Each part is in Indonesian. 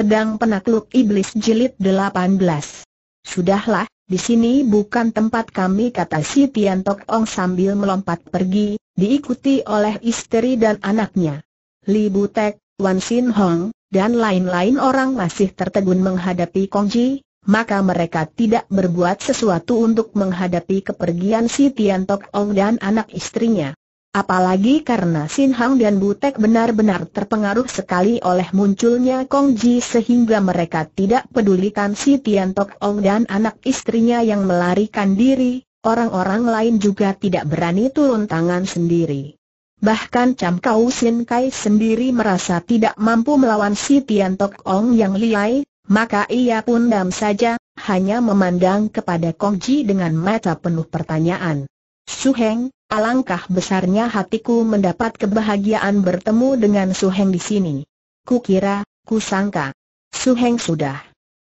Pedang Penakluk Iblis Jilid 18 Sudahlah, di sini bukan tempat kami kata si Tian Tok Ong sambil melompat pergi, diikuti oleh istri dan anaknya. Li Butek, Wan Sin Hong, dan lain-lain orang masih tertegun menghadapi Kongji, maka mereka tidak berbuat sesuatu untuk menghadapi kepergian si Tian Tok Ong dan anak istrinya. Apalagi karena Sin Hang dan Butek benar-benar terpengaruh sekali oleh munculnya Kong Ji sehingga mereka tidak pedulikan si Tian Tok Ong dan anak istrinya yang melarikan diri, orang-orang lain juga tidak berani turun tangan sendiri. Bahkan Cham Kau Sin Kai sendiri merasa tidak mampu melawan si Tian Tok Ong yang liai, maka ia pun dam saja, hanya memandang kepada Kong Ji dengan mata penuh pertanyaan. Su Heng, Alangkah besarnya hatiku mendapat kebahagiaan bertemu dengan Su Heng di sini. Kukira, kusangka. Heng sudah.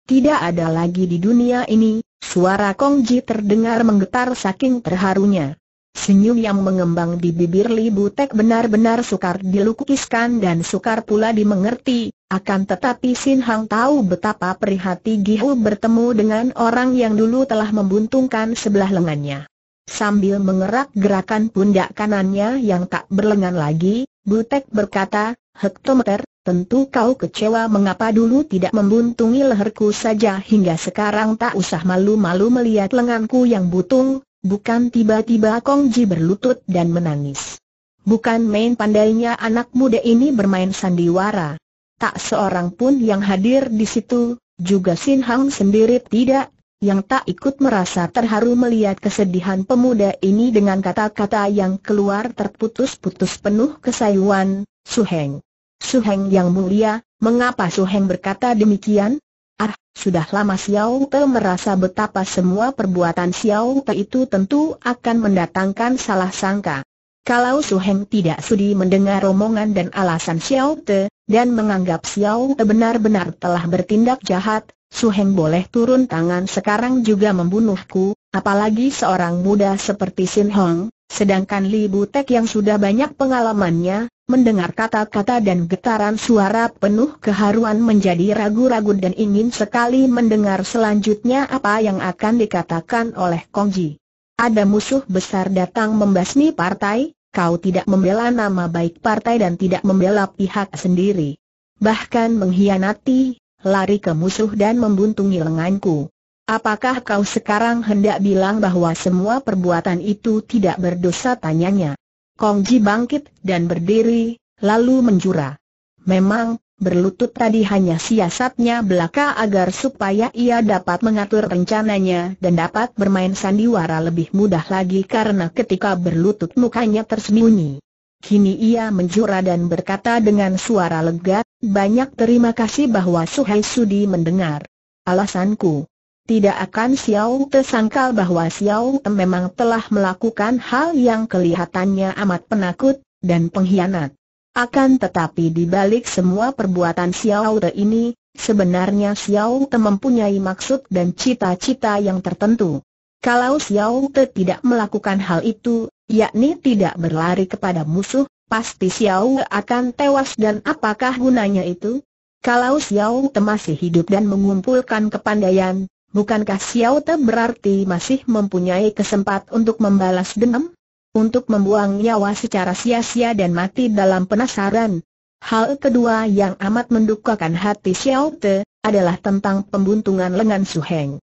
Tidak ada lagi di dunia ini, suara Kong Ji terdengar menggetar saking terharunya. Senyum yang mengembang di bibir Li Butek benar-benar sukar dilukiskan dan sukar pula dimengerti, akan tetapi Sin Hang tahu betapa perihati Gihu bertemu dengan orang yang dulu telah membuntungkan sebelah lengannya. Sambil mengerak-gerakan pundak kanannya yang tak berlengan lagi, Butek berkata, Hektometer, tentu kau kecewa mengapa dulu tidak membuntungi leherku saja hingga sekarang tak usah malu-malu melihat lenganku yang butung, bukan tiba-tiba Kongji berlutut dan menangis. Bukan main pandainya anak muda ini bermain sandiwara. Tak seorang pun yang hadir di situ, juga Sin Hang sendiri tidak yang tak ikut merasa terharu melihat kesedihan pemuda ini dengan kata-kata yang keluar terputus-putus penuh kesayuan, Suheng. Suheng yang mulia, mengapa Suheng berkata demikian? Ah, sudah lama Xiao Te merasa betapa semua perbuatan Xiao Te itu tentu akan mendatangkan salah sangka. Kalau Suheng tidak sudi mendengar omongan dan alasan Xiao Te, dan menganggap Xiao Te benar-benar telah bertindak jahat, Suheng boleh turun tangan sekarang juga membunuhku, apalagi seorang muda seperti Sin Hong, sedangkan Li Butek yang sudah banyak pengalamannya, mendengar kata-kata dan getaran suara penuh keharuan menjadi ragu-ragu dan ingin sekali mendengar selanjutnya apa yang akan dikatakan oleh Kongji. Ada musuh besar datang membasmi partai, kau tidak membela nama baik partai dan tidak membela pihak sendiri. Bahkan mengkhianati, lari ke musuh dan membuntungi lenganku. Apakah kau sekarang hendak bilang bahwa semua perbuatan itu tidak berdosa tanyanya? Kong Ji bangkit dan berdiri, lalu menjura. Memang, berlutut tadi hanya siasatnya belaka agar supaya ia dapat mengatur rencananya dan dapat bermain sandiwara lebih mudah lagi karena ketika berlutut mukanya tersembunyi. Kini ia menjura dan berkata dengan suara lega, banyak terima kasih bahwa Suhai Sudi mendengar. Alasanku. Tidak akan Xiao tersangkal bahwa Xiao memang telah melakukan hal yang kelihatannya amat penakut, dan pengkhianat. Akan tetapi di balik semua perbuatan Xiao Te ini, sebenarnya Xiao Te mempunyai maksud dan cita-cita yang tertentu. Kalau Xiao Te tidak melakukan hal itu, yakni tidak berlari kepada musuh, pasti Xiao akan tewas dan apakah gunanya itu? Kalau Xiao Te masih hidup dan mengumpulkan kepandaian, bukankah Xiao Te berarti masih mempunyai kesempatan untuk membalas dendam? Untuk membuang nyawa secara sia-sia dan mati dalam penasaran, Hal kedua yang amat mendukakan hati Xiao Te adalah tentang pembuntungan lengan Su Heng.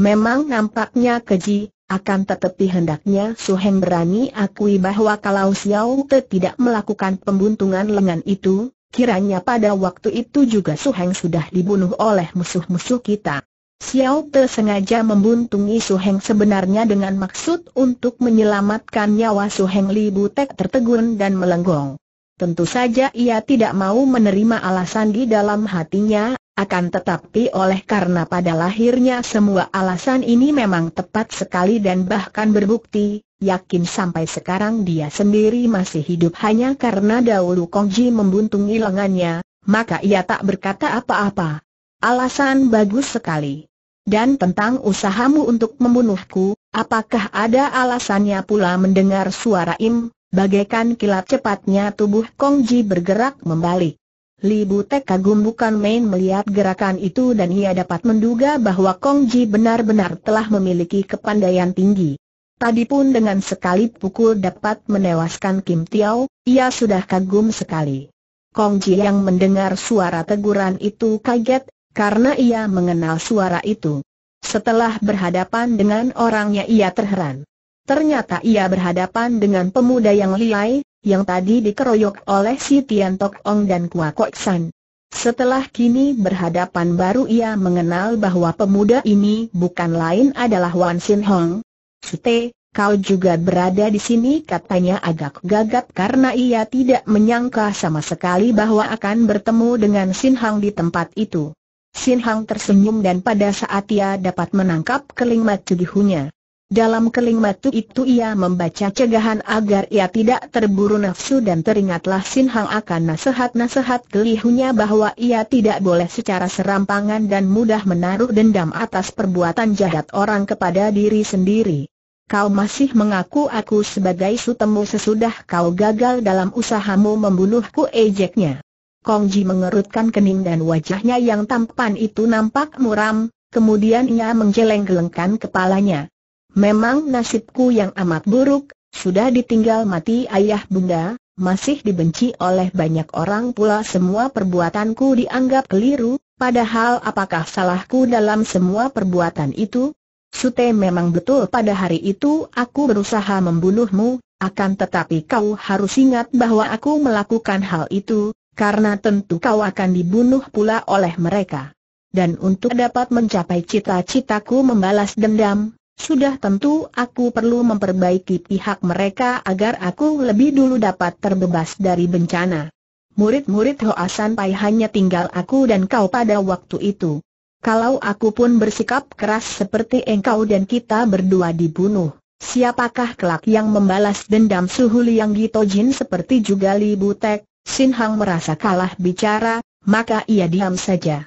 Memang nampaknya keji, akan tetapi hendaknya Su Heng berani akui bahwa kalau Xiao Te tidak melakukan pembuntungan lengan itu, kiranya pada waktu itu juga Su Heng sudah dibunuh oleh musuh-musuh kita. Xiao Te sengaja membuntungi Su Heng sebenarnya dengan maksud untuk menyelamatkan nyawa Su Heng Li Butek tertegun dan melenggong. Tentu saja ia tidak mau menerima alasan di dalam hatinya, akan tetapi oleh karena pada lahirnya semua alasan ini memang tepat sekali dan bahkan berbukti, yakin sampai sekarang dia sendiri masih hidup hanya karena dahulu Kongji membuntungi lengannya, maka ia tak berkata apa-apa. Alasan bagus sekali. Dan tentang usahamu untuk membunuhku, apakah ada alasannya pula mendengar suara Im, bagaikan kilat cepatnya tubuh Kongji bergerak membalik. Li Butek kagum bukan main melihat gerakan itu dan ia dapat menduga bahwa Kong Ji benar-benar telah memiliki kepandaian tinggi. Tadi pun dengan sekali pukul dapat menewaskan Kim Tiao, ia sudah kagum sekali. Kong Ji yang mendengar suara teguran itu kaget, karena ia mengenal suara itu. Setelah berhadapan dengan orangnya ia terheran. Ternyata ia berhadapan dengan pemuda yang liai, yang tadi dikeroyok oleh si Tian Tok Ong dan Kua Kok San. Setelah kini berhadapan baru ia mengenal bahwa pemuda ini bukan lain adalah Wan Sin Hong. Sute, kau juga berada di sini katanya agak gagap karena ia tidak menyangka sama sekali bahwa akan bertemu dengan Sin Hong di tempat itu. Sin Hong tersenyum dan pada saat ia dapat menangkap keling mat hunya. Dalam keling matu itu ia membaca cegahan agar ia tidak terburu nafsu dan teringatlah Sin Hang akan nasihat-nasihat kelihunya bahwa ia tidak boleh secara serampangan dan mudah menaruh dendam atas perbuatan jahat orang kepada diri sendiri. Kau masih mengaku aku sebagai sutemu sesudah kau gagal dalam usahamu membunuhku ejeknya. Kong Ji mengerutkan kening dan wajahnya yang tampan itu nampak muram, kemudian ia menjeleng gelengkan kepalanya. Memang nasibku yang amat buruk, sudah ditinggal mati ayah bunda, masih dibenci oleh banyak orang pula semua perbuatanku dianggap keliru, padahal apakah salahku dalam semua perbuatan itu? Sute memang betul pada hari itu aku berusaha membunuhmu, akan tetapi kau harus ingat bahwa aku melakukan hal itu, karena tentu kau akan dibunuh pula oleh mereka. Dan untuk dapat mencapai cita-citaku membalas dendam, sudah tentu aku perlu memperbaiki pihak mereka agar aku lebih dulu dapat terbebas dari bencana. Murid-murid Hoasan Pai hanya tinggal aku dan kau pada waktu itu. Kalau aku pun bersikap keras seperti engkau dan kita berdua dibunuh, siapakah kelak yang membalas dendam Suhu Liang Jin seperti juga Li Butek? Sin Hang merasa kalah bicara, maka ia diam saja.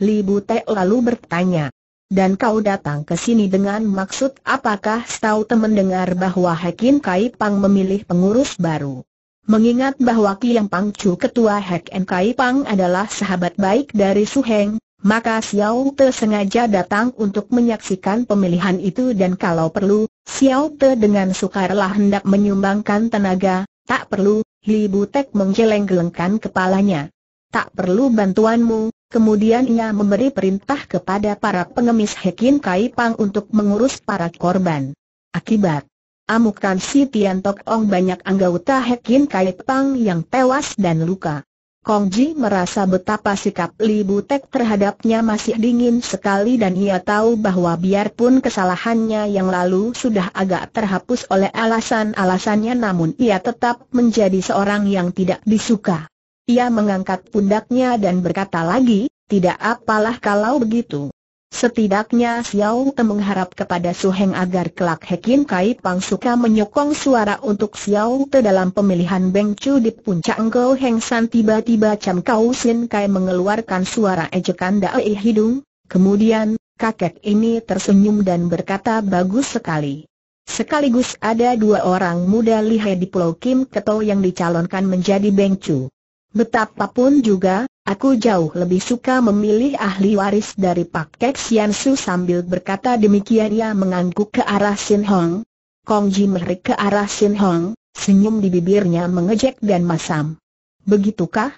Li Butek lalu bertanya, dan kau datang ke sini dengan maksud apakah setahu teman dengar bahwa Hekin Kai Pang memilih pengurus baru? Mengingat bahwa Kiang Pang Chu ketua Hak En Kai Pang adalah sahabat baik dari Su Heng, maka Xiao Te sengaja datang untuk menyaksikan pemilihan itu dan kalau perlu, Xiao Te dengan sukarlah hendak menyumbangkan tenaga, tak perlu, Li Butek menggeleng-gelengkan kepalanya. Tak perlu bantuanmu, Kemudian ia memberi perintah kepada para pengemis Hekin Kai Pang untuk mengurus para korban. Akibat amukan si Tian Tok Ong banyak anggota Hekin Kai Pang yang tewas dan luka. Kong Ji merasa betapa sikap Li Butek terhadapnya masih dingin sekali dan ia tahu bahwa biarpun kesalahannya yang lalu sudah agak terhapus oleh alasan-alasannya namun ia tetap menjadi seorang yang tidak disuka. Ia mengangkat pundaknya dan berkata lagi, tidak apalah kalau begitu. Setidaknya Xiao Te mengharap kepada Su Heng agar kelak Hekin Kai Pang suka menyokong suara untuk Xiao Te dalam pemilihan Beng Chu di puncak Engkau Heng San tiba-tiba Cam Kau Sin Kai mengeluarkan suara ejekan da'i hidung, kemudian kakek ini tersenyum dan berkata bagus sekali. Sekaligus ada dua orang muda lihai di Pulau Kim Keto yang dicalonkan menjadi Beng Chu. Betapapun juga, aku jauh lebih suka memilih ahli waris dari Pak Kek Sian Su sambil berkata demikian ia mengangguk ke arah Sin Hong. Kong Ji merik ke arah Sin Hong, senyum di bibirnya mengejek dan masam. Begitukah?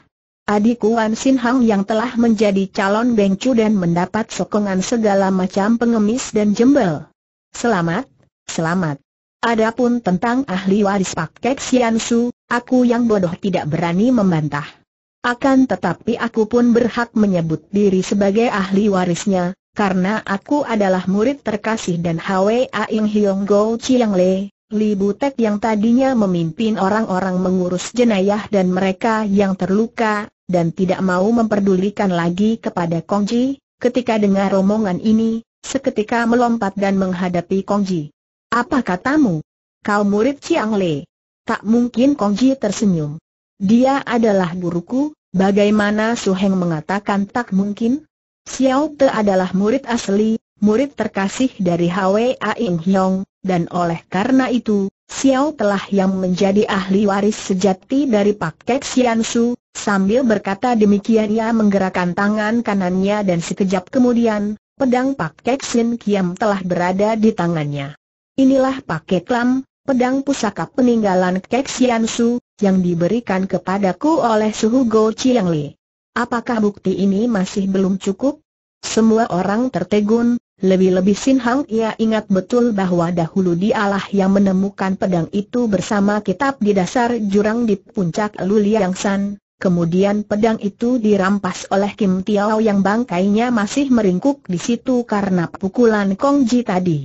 Adik Wan Sin Hong yang telah menjadi calon bengcu dan mendapat sokongan segala macam pengemis dan jembel. Selamat, selamat. Adapun tentang ahli waris Pak Kek Sian Su, aku yang bodoh tidak berani membantah. Akan tetapi aku pun berhak menyebut diri sebagai ahli warisnya, karena aku adalah murid terkasih dan Hwa Ing Hiong Go Chiang Le, Li Butek yang tadinya memimpin orang-orang mengurus jenayah dan mereka yang terluka, dan tidak mau memperdulikan lagi kepada Kongji, ketika dengar romongan ini, seketika melompat dan menghadapi Kongji. Apa katamu? Kau murid Chiang Le? Tak mungkin Kongji tersenyum. Dia adalah guruku, bagaimana Su Heng mengatakan tak mungkin? Xiao Te adalah murid asli, murid terkasih dari Hwa Ing Hyong, dan oleh karena itu, Xiao telah yang menjadi ahli waris sejati dari Pak Kek Sian Su, sambil berkata demikian ia menggerakkan tangan kanannya dan sekejap kemudian, pedang Pak Kek Sin Kiam telah berada di tangannya. Inilah Pak Kek Lam, pedang pusaka peninggalan Kek Sian Su, yang diberikan kepadaku oleh Suhu Go Chiang Li. Apakah bukti ini masih belum cukup? Semua orang tertegun, lebih-lebih Sin Hang ia ingat betul bahwa dahulu dialah yang menemukan pedang itu bersama kitab di dasar jurang di puncak Luliang San, kemudian pedang itu dirampas oleh Kim Tiao yang bangkainya masih meringkuk di situ karena pukulan Kong Ji tadi.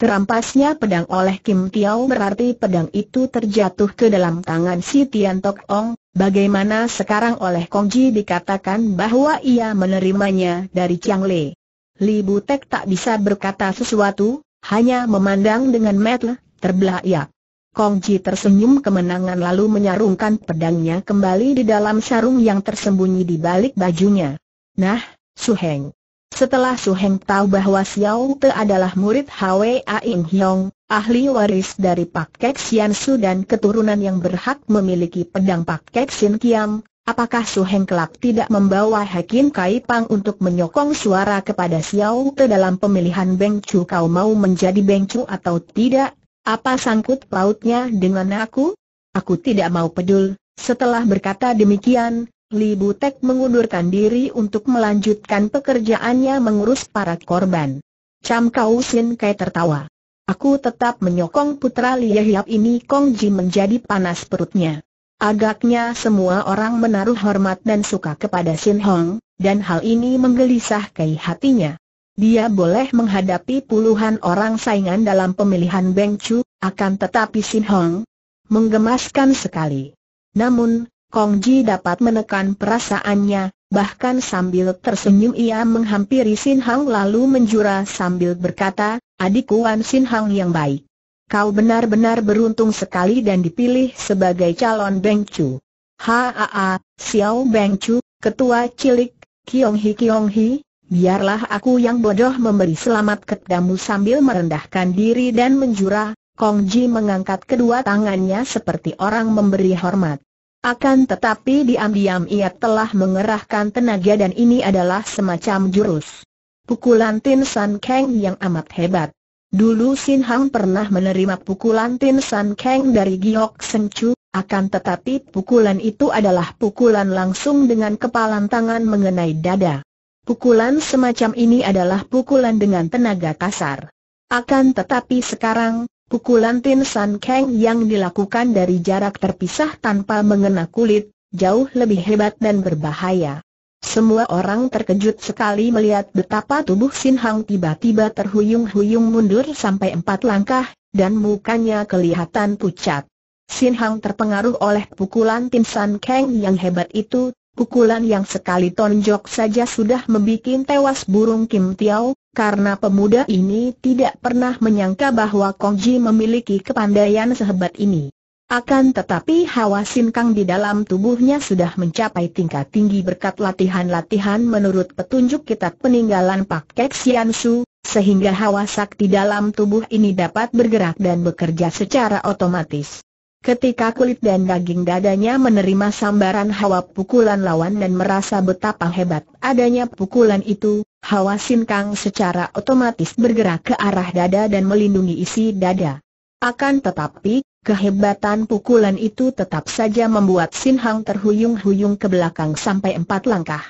Terampasnya pedang oleh Kim Tiao berarti pedang itu terjatuh ke dalam tangan si Tian Tok Ong, bagaimana sekarang oleh Kong Ji dikatakan bahwa ia menerimanya dari Chiang Le. Li Butek tak bisa berkata sesuatu, hanya memandang dengan metel, terbelayak. Ji tersenyum kemenangan lalu menyarungkan pedangnya kembali di dalam sarung yang tersembunyi di balik bajunya. Nah, Su Heng. Setelah Su Heng tahu bahwa Xiao Te adalah murid Hwa In Hyong, ahli waris dari Pak Kek Sian Su dan keturunan yang berhak memiliki pedang Pak Kek Sin Kiam, apakah Su Heng kelak tidak membawa Hakim Kai Pang untuk menyokong suara kepada Xiao Te dalam pemilihan Beng Chu kau mau menjadi Beng Chu atau tidak? Apa sangkut pautnya dengan aku? Aku tidak mau pedul. Setelah berkata demikian, Li Butek mengundurkan diri untuk melanjutkan pekerjaannya mengurus para korban. Cam Kau Sin Kai tertawa. Aku tetap menyokong putra Li ini Kong Ji menjadi panas perutnya. Agaknya semua orang menaruh hormat dan suka kepada Sin Hong, dan hal ini menggelisahkan hatinya. Dia boleh menghadapi puluhan orang saingan dalam pemilihan Beng Chu, akan tetapi Sin Hong menggemaskan sekali. Namun, Kong Ji dapat menekan perasaannya, bahkan sambil tersenyum ia menghampiri Sin Hang lalu menjura sambil berkata, Adik Wan Sin Hang yang baik. Kau benar-benar beruntung sekali dan dipilih sebagai calon Beng Chu. Haa, Xiao Beng Chu, ketua cilik, Kiong Hi Kiong Hi, biarlah aku yang bodoh memberi selamat kepadamu sambil merendahkan diri dan menjura, Kong Ji mengangkat kedua tangannya seperti orang memberi hormat. Akan tetapi diam-diam ia telah mengerahkan tenaga dan ini adalah semacam jurus. Pukulan Tin San Kang yang amat hebat. Dulu Sin Hang pernah menerima pukulan Tin San Kang dari Giok Seng Chu, akan tetapi pukulan itu adalah pukulan langsung dengan kepalan tangan mengenai dada. Pukulan semacam ini adalah pukulan dengan tenaga kasar. Akan tetapi sekarang, Pukulan Tin San Kang yang dilakukan dari jarak terpisah tanpa mengena kulit, jauh lebih hebat dan berbahaya. Semua orang terkejut sekali melihat betapa tubuh Sin Hang tiba-tiba terhuyung-huyung mundur sampai empat langkah, dan mukanya kelihatan pucat. Sin Hang terpengaruh oleh pukulan Tin San Kang yang hebat itu, pukulan yang sekali tonjok saja sudah membuat tewas burung Kim Tiao, karena pemuda ini tidak pernah menyangka bahwa Kongji memiliki kepandaian sehebat ini. Akan tetapi hawa Kang di dalam tubuhnya sudah mencapai tingkat tinggi berkat latihan-latihan menurut petunjuk kitab peninggalan Pak Kek Sian Su, sehingga hawa sakti dalam tubuh ini dapat bergerak dan bekerja secara otomatis. Ketika kulit dan daging dadanya menerima sambaran hawa pukulan lawan dan merasa betapa hebat adanya pukulan itu, hawa sinkang secara otomatis bergerak ke arah dada dan melindungi isi dada. Akan tetapi, Kehebatan pukulan itu tetap saja membuat Sin Hang terhuyung-huyung ke belakang sampai empat langkah.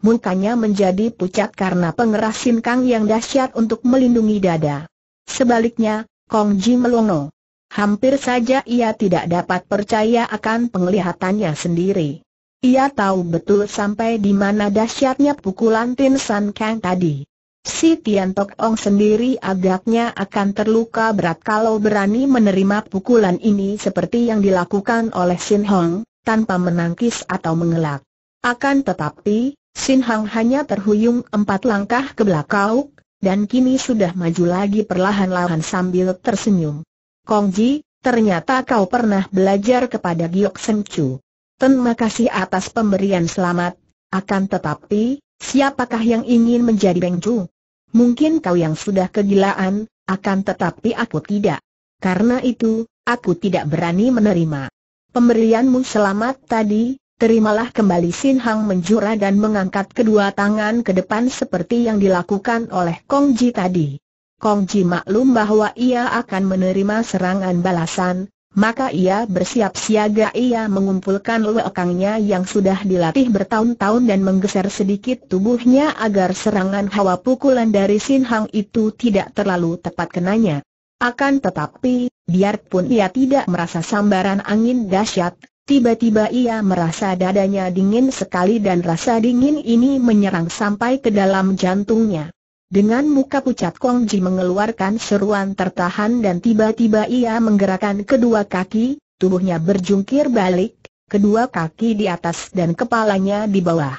Mukanya menjadi pucat karena pengeras Sin Kang yang dahsyat untuk melindungi dada. Sebaliknya, Kong Ji melongo. Hampir saja ia tidak dapat percaya akan penglihatannya sendiri. Ia tahu betul sampai di mana dahsyatnya pukulan Tin San Kang tadi. Si Tian Tok Ong sendiri agaknya akan terluka berat kalau berani menerima pukulan ini seperti yang dilakukan oleh Sin Hong, tanpa menangkis atau mengelak. Akan tetapi, Sin Hong hanya terhuyung empat langkah ke belakang, dan kini sudah maju lagi perlahan-lahan sambil tersenyum. Kongji, ternyata kau pernah belajar kepada Giok Seng Chu. Terima kasih atas pemberian selamat, akan tetapi, siapakah yang ingin menjadi Beng Chu? Mungkin kau yang sudah kegilaan, akan tetapi aku tidak. Karena itu, aku tidak berani menerima. Pemberianmu selamat tadi, terimalah kembali Sin Hang menjura dan mengangkat kedua tangan ke depan seperti yang dilakukan oleh Kong Ji tadi. Kong Ji maklum bahwa ia akan menerima serangan balasan, maka ia bersiap siaga ia mengumpulkan lekangnya yang sudah dilatih bertahun-tahun dan menggeser sedikit tubuhnya agar serangan hawa pukulan dari Sin Hang itu tidak terlalu tepat kenanya. Akan tetapi, biarpun ia tidak merasa sambaran angin dahsyat, Tiba-tiba ia merasa dadanya dingin sekali dan rasa dingin ini menyerang sampai ke dalam jantungnya. Dengan muka pucat Kong Ji mengeluarkan seruan tertahan dan tiba-tiba ia menggerakkan kedua kaki, tubuhnya berjungkir balik, kedua kaki di atas dan kepalanya di bawah.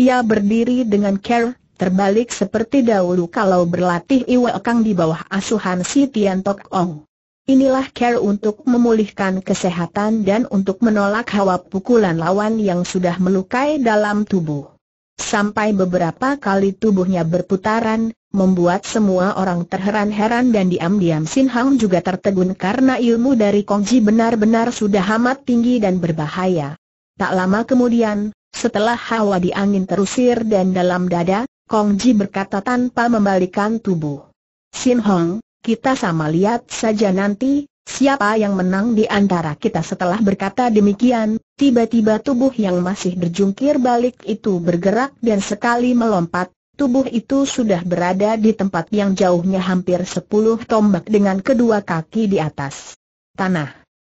Ia berdiri dengan care, terbalik seperti dahulu kalau berlatih Iwa Kang di bawah asuhan si Tian Tok Ong. Inilah care untuk memulihkan kesehatan dan untuk menolak hawa pukulan lawan yang sudah melukai dalam tubuh. Sampai beberapa kali tubuhnya berputaran, membuat semua orang terheran-heran dan diam-diam Sin Hang juga tertegun karena ilmu dari Kong Ji benar-benar sudah amat tinggi dan berbahaya. Tak lama kemudian, setelah hawa di angin terusir dan dalam dada, Kong Ji berkata tanpa membalikan tubuh. Sin Hong, kita sama lihat saja nanti, Siapa yang menang di antara kita setelah berkata demikian, tiba-tiba tubuh yang masih berjungkir balik itu bergerak dan sekali melompat, tubuh itu sudah berada di tempat yang jauhnya hampir sepuluh tombak dengan kedua kaki di atas tanah.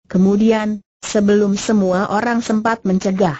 Kemudian, sebelum semua orang sempat mencegah,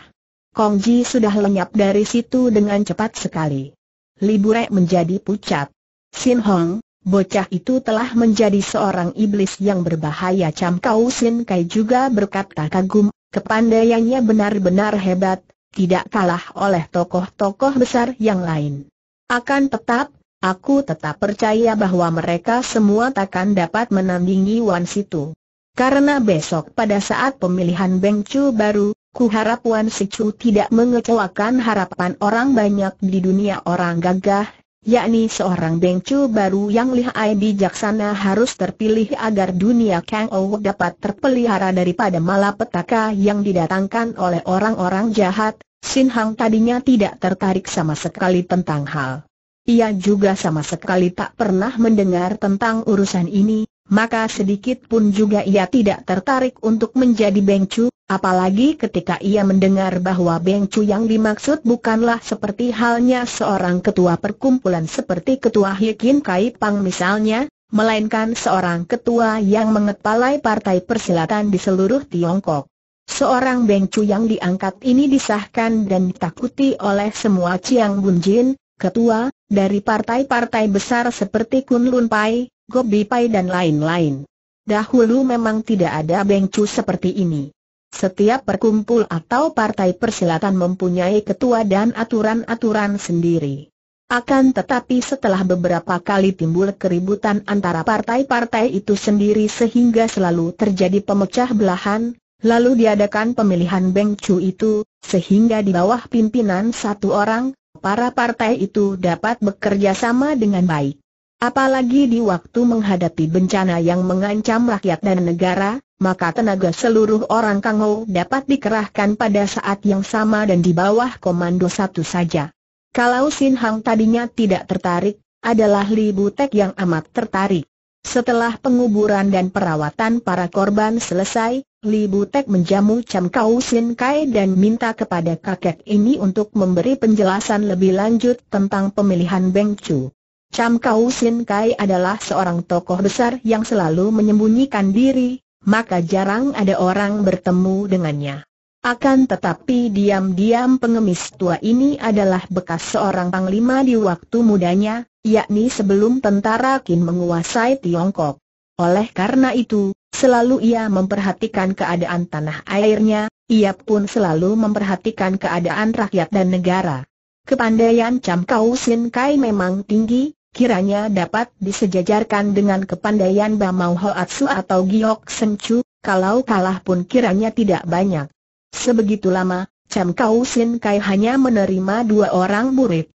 Kong Ji sudah lenyap dari situ dengan cepat sekali. Liburek menjadi pucat. Sin Hong, Bocah itu telah menjadi seorang iblis yang berbahaya Cam Kau Sin Kai juga berkata kagum, kepandaiannya benar-benar hebat, tidak kalah oleh tokoh-tokoh besar yang lain. Akan tetap, aku tetap percaya bahwa mereka semua takkan dapat menandingi Wan Situ. Karena besok pada saat pemilihan Beng Chu baru, ku harap Wan Situ tidak mengecewakan harapan orang banyak di dunia orang gagah, yakni seorang Bengcu baru yang lihai bijaksana harus terpilih agar dunia Kang Ou dapat terpelihara daripada malapetaka yang didatangkan oleh orang-orang jahat, Sin Hang tadinya tidak tertarik sama sekali tentang hal. Ia juga sama sekali tak pernah mendengar tentang urusan ini, maka sedikit pun juga ia tidak tertarik untuk menjadi Bengcu, apalagi ketika ia mendengar bahwa Bengcu yang dimaksud bukanlah seperti halnya seorang ketua perkumpulan seperti ketua Hikin Kai Pang misalnya, melainkan seorang ketua yang mengepalai partai persilatan di seluruh Tiongkok. Seorang Bengcu yang diangkat ini disahkan dan ditakuti oleh semua Chiang Bunjin, ketua, dari partai-partai besar seperti Kunlun Pai, Gobi Pai dan lain-lain. Dahulu memang tidak ada bengcu seperti ini. Setiap perkumpul atau partai persilatan mempunyai ketua dan aturan-aturan sendiri. Akan tetapi setelah beberapa kali timbul keributan antara partai-partai itu sendiri sehingga selalu terjadi pemecah belahan, lalu diadakan pemilihan Bengcu itu, sehingga di bawah pimpinan satu orang, para partai itu dapat bekerja sama dengan baik. Apalagi di waktu menghadapi bencana yang mengancam rakyat dan negara, maka tenaga seluruh orang Kangou dapat dikerahkan pada saat yang sama dan di bawah komando satu saja. Kalau Sin Hang tadinya tidak tertarik, adalah Li Butek yang amat tertarik. Setelah penguburan dan perawatan para korban selesai, Li Butek menjamu Cham Kau Sin Kai dan minta kepada kakek ini untuk memberi penjelasan lebih lanjut tentang pemilihan Beng Chu. Cam Kau Sin Kai adalah seorang tokoh besar yang selalu menyembunyikan diri, maka jarang ada orang bertemu dengannya. Akan tetapi diam-diam pengemis tua ini adalah bekas seorang panglima di waktu mudanya, yakni sebelum tentara Qin menguasai Tiongkok. Oleh karena itu, selalu ia memperhatikan keadaan tanah airnya, ia pun selalu memperhatikan keadaan rakyat dan negara. Kepandaian Cam Kau Sin Kai memang tinggi, kiranya dapat disejajarkan dengan kepandaian Bamau Hoatsu atau Giok Sencu, kalau kalah pun kiranya tidak banyak. Sebegitu lama, Cham Kau Sin Kai hanya menerima dua orang murid.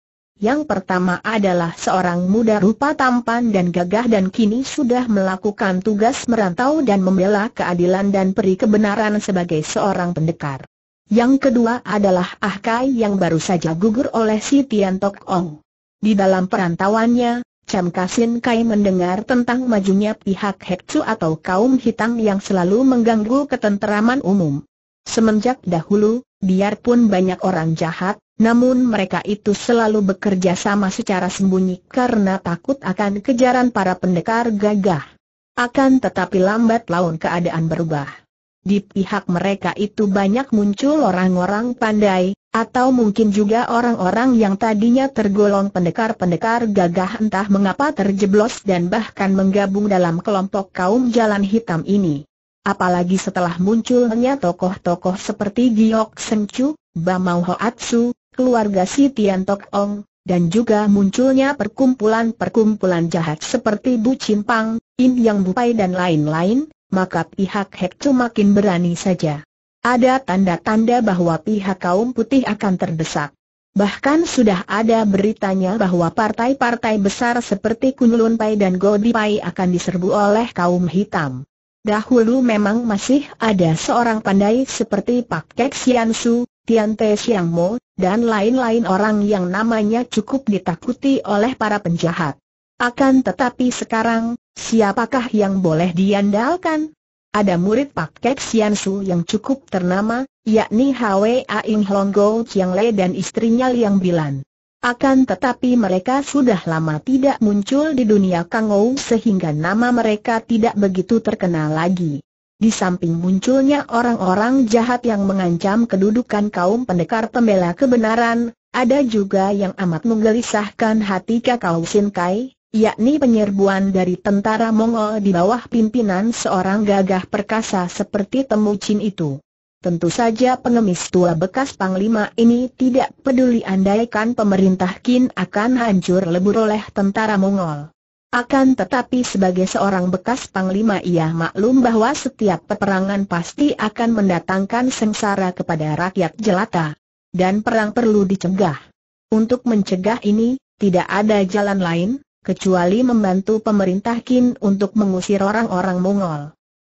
Yang pertama adalah seorang muda rupa tampan dan gagah dan kini sudah melakukan tugas merantau dan membela keadilan dan peri kebenaran sebagai seorang pendekar. Yang kedua adalah Ah Kai yang baru saja gugur oleh si Tian Tok Ong. Di dalam perantauannya, Cham Kasin Kai mendengar tentang majunya pihak Hekcu atau kaum hitam yang selalu mengganggu ketenteraman umum. Semenjak dahulu, biarpun banyak orang jahat, namun mereka itu selalu bekerja sama secara sembunyi karena takut akan kejaran para pendekar gagah. Akan tetapi lambat laun keadaan berubah. Di pihak mereka itu banyak muncul orang-orang pandai, atau mungkin juga orang-orang yang tadinya tergolong pendekar-pendekar gagah entah mengapa terjeblos dan bahkan menggabung dalam kelompok kaum jalan hitam ini. Apalagi setelah munculnya tokoh-tokoh seperti Giok Sencu, Bamau Hoatsu, keluarga si Tian Tok Ong, dan juga munculnya perkumpulan-perkumpulan jahat seperti Bu Cimpang, In Yang Bupai dan lain-lain, maka pihak Hek makin berani saja. Ada tanda-tanda bahwa pihak kaum putih akan terdesak. Bahkan sudah ada beritanya bahwa partai-partai besar seperti Kunlun Pai dan Godi Pai akan diserbu oleh kaum hitam. Dahulu memang masih ada seorang pandai seperti Pak Kek Sian Su, Tian Te Siang Mo, dan lain-lain orang yang namanya cukup ditakuti oleh para penjahat. Akan tetapi sekarang, siapakah yang boleh diandalkan? Ada murid Pak Kek Sian Su yang cukup ternama, yakni Hwa Ing Long Go Chiang Le dan istrinya Liang Bilan. Akan tetapi mereka sudah lama tidak muncul di dunia Kangou sehingga nama mereka tidak begitu terkenal lagi. Di samping munculnya orang-orang jahat yang mengancam kedudukan kaum pendekar pembela kebenaran, ada juga yang amat menggelisahkan hati Kakao Sin Kai, yakni penyerbuan dari tentara Mongol di bawah pimpinan seorang gagah perkasa seperti Temujin itu. Tentu saja pengemis tua bekas Panglima ini tidak peduli andaikan pemerintah Qin akan hancur lebur oleh tentara Mongol. Akan tetapi sebagai seorang bekas Panglima ia maklum bahwa setiap peperangan pasti akan mendatangkan sengsara kepada rakyat jelata. Dan perang perlu dicegah. Untuk mencegah ini, tidak ada jalan lain, kecuali membantu pemerintah Qin untuk mengusir orang-orang Mongol.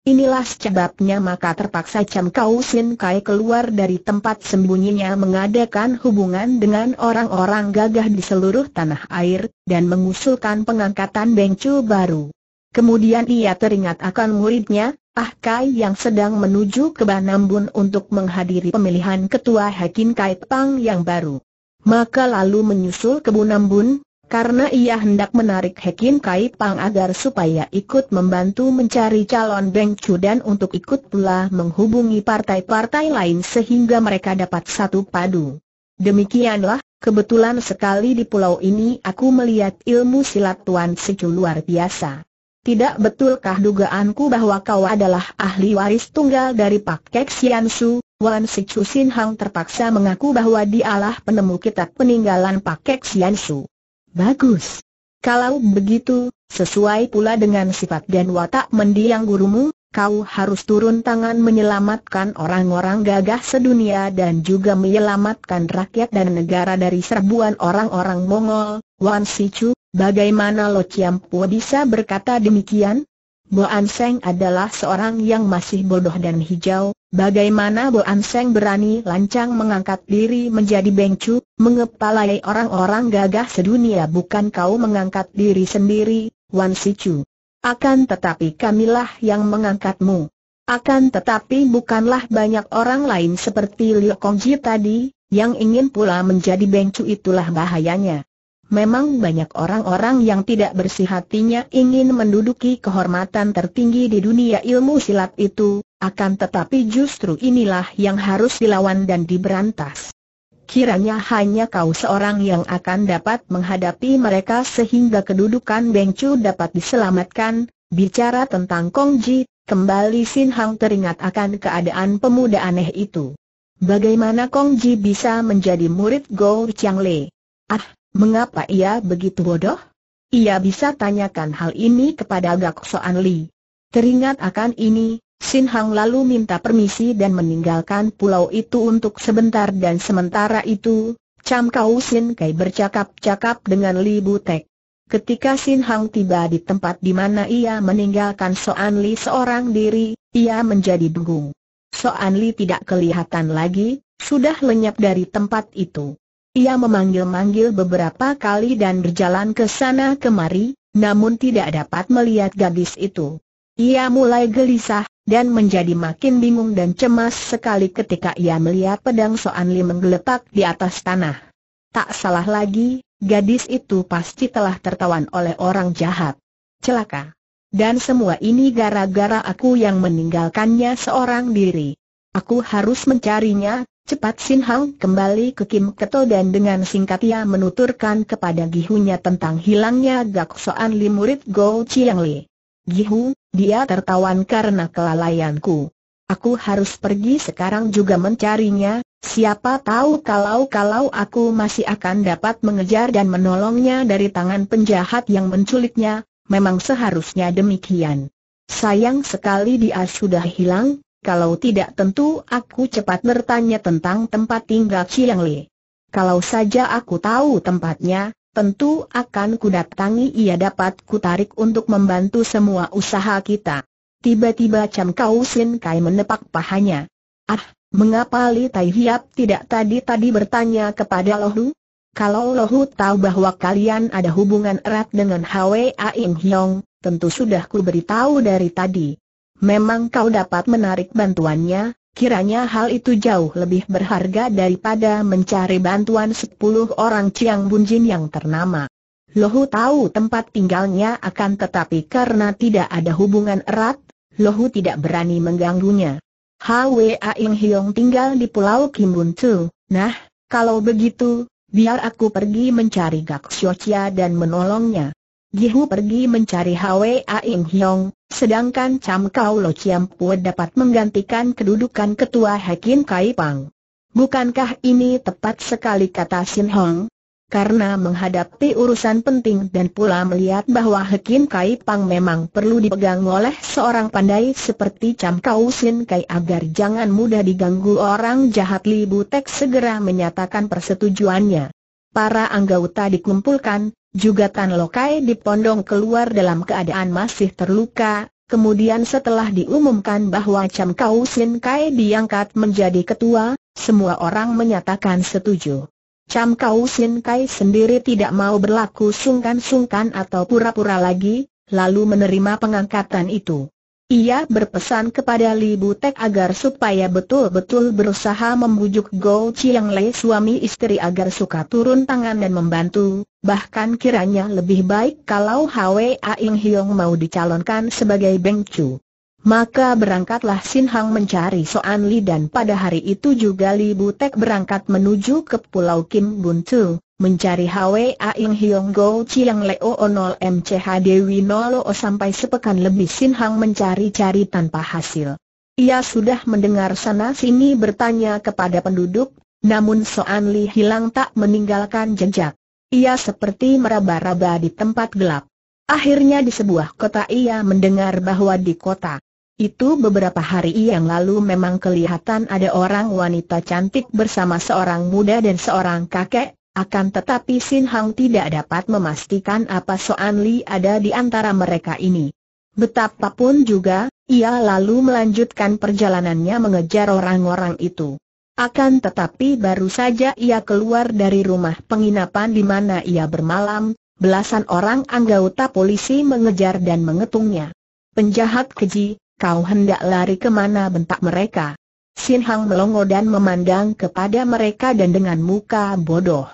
Inilah sebabnya maka terpaksa Cham Kau Sin Kai keluar dari tempat sembunyinya mengadakan hubungan dengan orang-orang gagah di seluruh tanah air, dan mengusulkan pengangkatan Beng Chu baru. Kemudian ia teringat akan muridnya, Ah Kai yang sedang menuju ke Banambun untuk menghadiri pemilihan ketua hakin Kai Pang yang baru. Maka lalu menyusul ke Bunambun, karena ia hendak menarik Hekin Kai Pang agar supaya ikut membantu mencari calon Beng Chu dan untuk ikut pula menghubungi partai-partai lain sehingga mereka dapat satu padu. Demikianlah, kebetulan sekali di pulau ini aku melihat ilmu silat Tuan Seju luar biasa. Tidak betulkah dugaanku bahwa kau adalah ahli waris tunggal dari Pak Kek Sian Su? Wan Secu Sin Hang terpaksa mengaku bahwa dialah penemu kitab peninggalan Pak Kek Sian Su. Bagus. Kalau begitu, sesuai pula dengan sifat dan watak mendiang gurumu, kau harus turun tangan menyelamatkan orang-orang gagah sedunia dan juga menyelamatkan rakyat dan negara dari serbuan orang-orang Mongol. Wan Sichu, bagaimana Lo Chiampu bisa berkata demikian? Bo Seng adalah seorang yang masih bodoh dan hijau, bagaimana Bo Seng berani lancang mengangkat diri menjadi bengcu, mengepalai orang-orang gagah sedunia bukan kau mengangkat diri sendiri, Wan Sichu. Akan tetapi kamilah yang mengangkatmu. Akan tetapi bukanlah banyak orang lain seperti Liu Kongji tadi, yang ingin pula menjadi bengcu itulah bahayanya. Memang banyak orang-orang yang tidak bersih hatinya ingin menduduki kehormatan tertinggi di dunia ilmu silat itu, akan tetapi justru inilah yang harus dilawan dan diberantas. Kiranya hanya kau seorang yang akan dapat menghadapi mereka sehingga kedudukan Bengcu dapat diselamatkan. Bicara tentang Kongji, kembali Sin Hang teringat akan keadaan pemuda aneh itu. Bagaimana Kongji bisa menjadi murid Go Chiang Le? Ah, Mengapa ia begitu bodoh? Ia bisa tanyakan hal ini kepada Gak Soan Li. Teringat akan ini, Sin Hang lalu minta permisi dan meninggalkan pulau itu untuk sebentar dan sementara itu, Cam Kau Sin Kai bercakap-cakap dengan Li Butek. Ketika Sin Hang tiba di tempat di mana ia meninggalkan Soan Li seorang diri, ia menjadi bingung. Soan Li tidak kelihatan lagi, sudah lenyap dari tempat itu. Ia memanggil-manggil beberapa kali dan berjalan ke sana kemari, namun tidak dapat melihat gadis itu. Ia mulai gelisah, dan menjadi makin bingung dan cemas sekali ketika ia melihat pedang Soan Li menggeletak di atas tanah. Tak salah lagi, gadis itu pasti telah tertawan oleh orang jahat. Celaka. Dan semua ini gara-gara aku yang meninggalkannya seorang diri. Aku harus mencarinya, Cepat Sin Hang kembali ke Kim Keto dan dengan singkat ia menuturkan kepada Gihunya tentang hilangnya Gak Soan Li murid Go Chiang Li. Gihu, dia tertawan karena kelalaianku. Aku harus pergi sekarang juga mencarinya, siapa tahu kalau-kalau aku masih akan dapat mengejar dan menolongnya dari tangan penjahat yang menculiknya, memang seharusnya demikian. Sayang sekali dia sudah hilang, kalau tidak tentu aku cepat bertanya tentang tempat tinggal Chiang Li. Kalau saja aku tahu tempatnya, tentu akan kudatangi ia dapat kutarik untuk membantu semua usaha kita. Tiba-tiba Cham Kau Sin Kai menepak pahanya. Ah, mengapa Li Tai Hiap tidak tadi-tadi bertanya kepada Lohu? Kalau Lohu tahu bahwa kalian ada hubungan erat dengan Hwa Ing Hyong, tentu sudah ku beritahu dari tadi. Memang kau dapat menarik bantuannya, kiranya hal itu jauh lebih berharga daripada mencari bantuan sepuluh orang Chiang Bunjin yang ternama. Lohu tahu tempat tinggalnya akan tetapi karena tidak ada hubungan erat, Lohu tidak berani mengganggunya. Hwa Ing Hiong tinggal di Pulau Kim Bun Chu. Nah, kalau begitu, biar aku pergi mencari Gak Chia dan menolongnya. Gihu pergi mencari Hwa Ing Hiong, Sedangkan Cam Kau Lo Chiam Pue dapat menggantikan kedudukan ketua Hakim Kai Pang. Bukankah ini tepat sekali kata Sin Hong? Karena menghadapi urusan penting dan pula melihat bahwa Hakim Kai Pang memang perlu dipegang oleh seorang pandai seperti Cam Kau Sin Kai agar jangan mudah diganggu orang jahat Li Butek segera menyatakan persetujuannya. Para anggota dikumpulkan, juga Tan Lokai dipondong keluar dalam keadaan masih terluka, kemudian setelah diumumkan bahwa Cham Kau Sin Kai diangkat menjadi ketua, semua orang menyatakan setuju. Cham Kau Sin Kai sendiri tidak mau berlaku sungkan-sungkan atau pura-pura lagi, lalu menerima pengangkatan itu. Ia berpesan kepada Li Butek agar supaya betul-betul berusaha membujuk Go Chiang Lei suami istri agar suka turun tangan dan membantu, bahkan kiranya lebih baik kalau Hwa Ing Hiong mau dicalonkan sebagai Beng Chu. Maka berangkatlah Sin Hang mencari Soan Li dan pada hari itu juga Li Butek berangkat menuju ke Pulau Kim Bun Tu, mencari Hwa Ing Hiong Go Chiang Leo O C MCH Dewi Nolo sampai sepekan lebih Sin Hang mencari-cari tanpa hasil. Ia sudah mendengar sana-sini bertanya kepada penduduk, namun Soan Li hilang tak meninggalkan jejak. Ia seperti meraba-raba di tempat gelap. Akhirnya di sebuah kota ia mendengar bahwa di kota itu beberapa hari yang lalu memang kelihatan ada orang wanita cantik bersama seorang muda dan seorang kakek, akan tetapi Sin Hang tidak dapat memastikan apa Soan Li ada di antara mereka ini. Betapapun juga, ia lalu melanjutkan perjalanannya mengejar orang-orang itu. Akan tetapi baru saja ia keluar dari rumah penginapan di mana ia bermalam, belasan orang anggota polisi mengejar dan mengetungnya. Penjahat keji, Kau hendak lari kemana bentak mereka. Sin Hang melongo dan memandang kepada mereka dan dengan muka bodoh.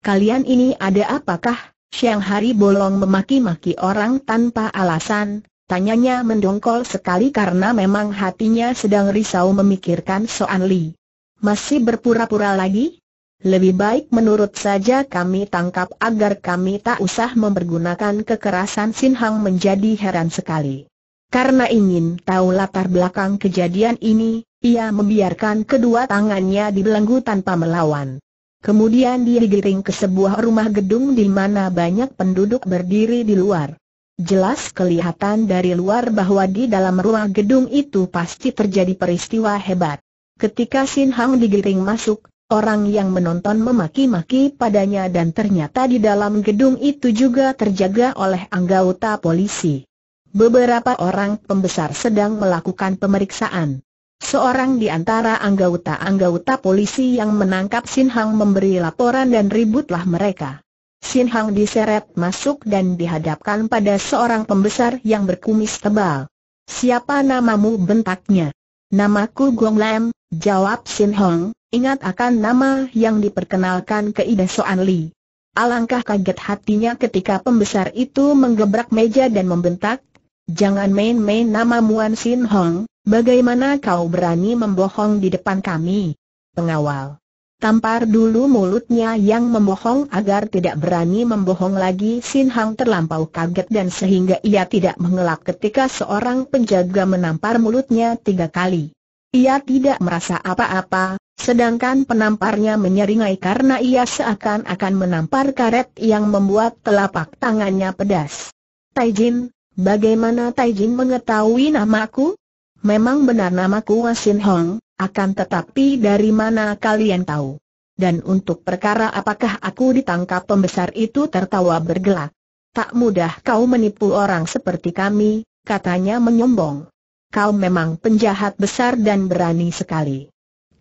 Kalian ini ada apakah? Siang hari bolong memaki-maki orang tanpa alasan, tanyanya mendongkol sekali karena memang hatinya sedang risau memikirkan Soan Li. Masih berpura-pura lagi? Lebih baik menurut saja kami tangkap agar kami tak usah mempergunakan kekerasan Sin Hang menjadi heran sekali. Karena ingin tahu latar belakang kejadian ini, ia membiarkan kedua tangannya dibelenggu tanpa melawan. Kemudian dia digiring ke sebuah rumah gedung di mana banyak penduduk berdiri di luar. Jelas kelihatan dari luar bahwa di dalam rumah gedung itu pasti terjadi peristiwa hebat. Ketika Sin Hang digiring masuk, orang yang menonton memaki-maki padanya dan ternyata di dalam gedung itu juga terjaga oleh anggota polisi. Beberapa orang pembesar sedang melakukan pemeriksaan. Seorang di antara anggota-anggota polisi yang menangkap Sin Hang memberi laporan dan ributlah mereka. Sin Hang diseret masuk dan dihadapkan pada seorang pembesar yang berkumis tebal. Siapa namamu bentaknya? Namaku Gong Lam, jawab Sin Hang, ingat akan nama yang diperkenalkan ke Ida Soan Li. Alangkah kaget hatinya ketika pembesar itu menggebrak meja dan membentak, Jangan main-main nama Muan Sin Hong, bagaimana kau berani membohong di depan kami? Pengawal. Tampar dulu mulutnya yang membohong agar tidak berani membohong lagi Sin hong terlampau kaget dan sehingga ia tidak mengelak ketika seorang penjaga menampar mulutnya tiga kali. Ia tidak merasa apa-apa, sedangkan penamparnya menyeringai karena ia seakan-akan menampar karet yang membuat telapak tangannya pedas. Taijin, Bagaimana Taijin mengetahui namaku? Memang benar namaku Wasin Hong, akan tetapi dari mana kalian tahu? Dan untuk perkara apakah aku ditangkap pembesar itu tertawa bergelak. Tak mudah kau menipu orang seperti kami, katanya menyombong. Kau memang penjahat besar dan berani sekali.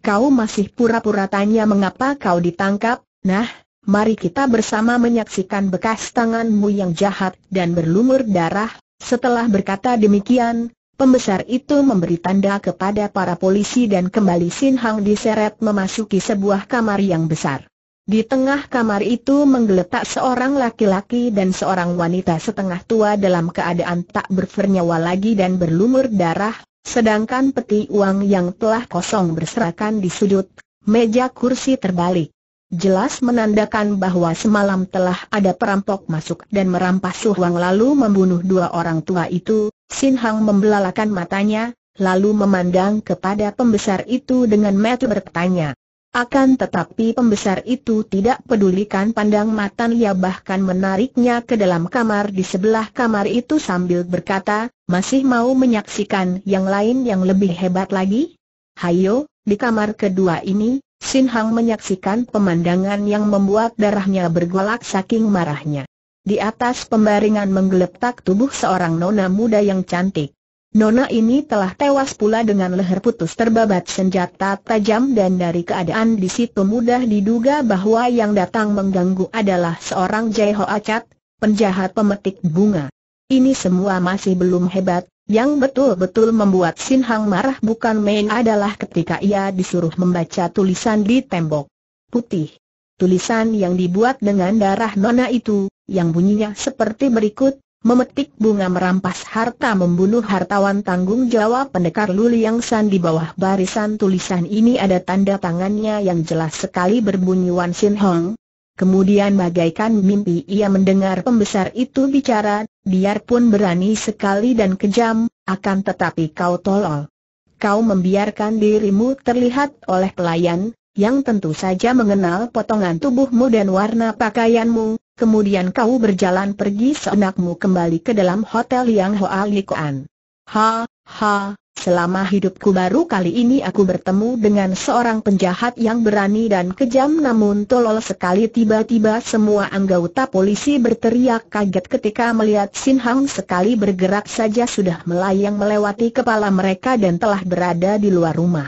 Kau masih pura-pura tanya mengapa kau ditangkap, nah, mari kita bersama menyaksikan bekas tanganmu yang jahat dan berlumur darah, setelah berkata demikian, pembesar itu memberi tanda kepada para polisi dan kembali Sin Hang diseret memasuki sebuah kamar yang besar. Di tengah kamar itu menggeletak seorang laki-laki dan seorang wanita setengah tua dalam keadaan tak bernyawa lagi dan berlumur darah, sedangkan peti uang yang telah kosong berserakan di sudut, meja kursi terbalik jelas menandakan bahwa semalam telah ada perampok masuk dan merampas suhuang lalu membunuh dua orang tua itu, Sin Hang membelalakan matanya, lalu memandang kepada pembesar itu dengan metu bertanya. Akan tetapi pembesar itu tidak pedulikan pandang mata ia bahkan menariknya ke dalam kamar di sebelah kamar itu sambil berkata, masih mau menyaksikan yang lain yang lebih hebat lagi? Hayo, di kamar kedua ini, Sin Hang menyaksikan pemandangan yang membuat darahnya bergolak saking marahnya. Di atas pembaringan menggeletak tubuh seorang nona muda yang cantik. Nona ini telah tewas pula dengan leher putus terbabat senjata tajam dan dari keadaan di situ mudah diduga bahwa yang datang mengganggu adalah seorang Jeho Acat, penjahat pemetik bunga. Ini semua masih belum hebat, yang betul-betul membuat Sin Hang marah bukan main adalah ketika ia disuruh membaca tulisan di tembok putih. Tulisan yang dibuat dengan darah nona itu, yang bunyinya seperti berikut, memetik bunga merampas harta membunuh hartawan tanggung jawab pendekar Luli Yang San di bawah barisan tulisan ini ada tanda tangannya yang jelas sekali berbunyi Wan Sin Hong, Kemudian bagaikan mimpi ia mendengar pembesar itu bicara, biarpun berani sekali dan kejam, akan tetapi kau tolol. Kau membiarkan dirimu terlihat oleh pelayan, yang tentu saja mengenal potongan tubuhmu dan warna pakaianmu, kemudian kau berjalan pergi seenakmu kembali ke dalam hotel yang Hoa Likoan. Ha, ha, Selama hidupku baru kali ini aku bertemu dengan seorang penjahat yang berani dan kejam namun tolol sekali tiba-tiba semua anggota polisi berteriak kaget ketika melihat Sin Hang sekali bergerak saja sudah melayang melewati kepala mereka dan telah berada di luar rumah.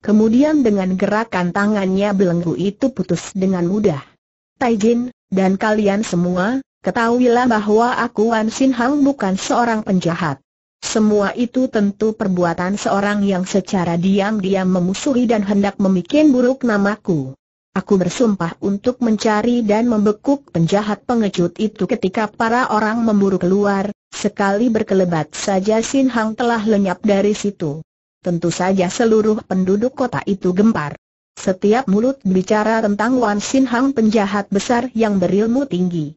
Kemudian dengan gerakan tangannya belenggu itu putus dengan mudah. Jin, dan kalian semua, ketahuilah bahwa aku Wan Sin Hang bukan seorang penjahat. Semua itu tentu perbuatan seorang yang secara diam-diam memusuhi dan hendak memikin buruk namaku. Aku bersumpah untuk mencari dan membekuk penjahat pengecut itu ketika para orang memburu keluar, sekali berkelebat saja Sin Hang telah lenyap dari situ. Tentu saja seluruh penduduk kota itu gempar. Setiap mulut bicara tentang Wan Sin Hang penjahat besar yang berilmu tinggi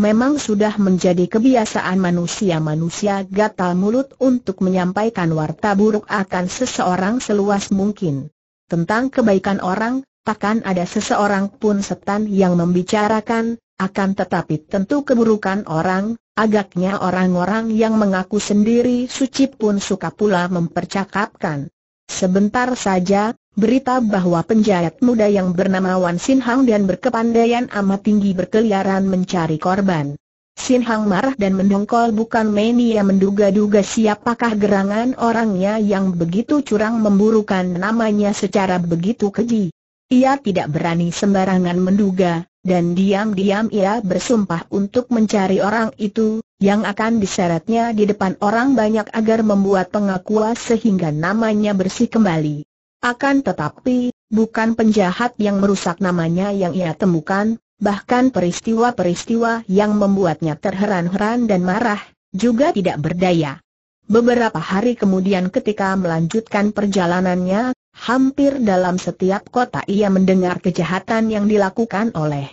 memang sudah menjadi kebiasaan manusia-manusia gatal mulut untuk menyampaikan warta buruk akan seseorang seluas mungkin. Tentang kebaikan orang, takkan ada seseorang pun setan yang membicarakan, akan tetapi tentu keburukan orang, agaknya orang-orang yang mengaku sendiri suci pun suka pula mempercakapkan. Sebentar saja, berita bahwa penjahat muda yang bernama Wan Sin Hang dan berkepandaian amat tinggi berkeliaran mencari korban. Sin Hang marah dan mendongkol bukan main ia menduga-duga siapakah gerangan orangnya yang begitu curang memburukan namanya secara begitu keji. Ia tidak berani sembarangan menduga, dan diam-diam ia bersumpah untuk mencari orang itu, yang akan diseretnya di depan orang banyak agar membuat pengakuan sehingga namanya bersih kembali. Akan tetapi, bukan penjahat yang merusak namanya yang ia temukan, bahkan peristiwa-peristiwa yang membuatnya terheran-heran dan marah, juga tidak berdaya. Beberapa hari kemudian ketika melanjutkan perjalanannya, hampir dalam setiap kota ia mendengar kejahatan yang dilakukan oleh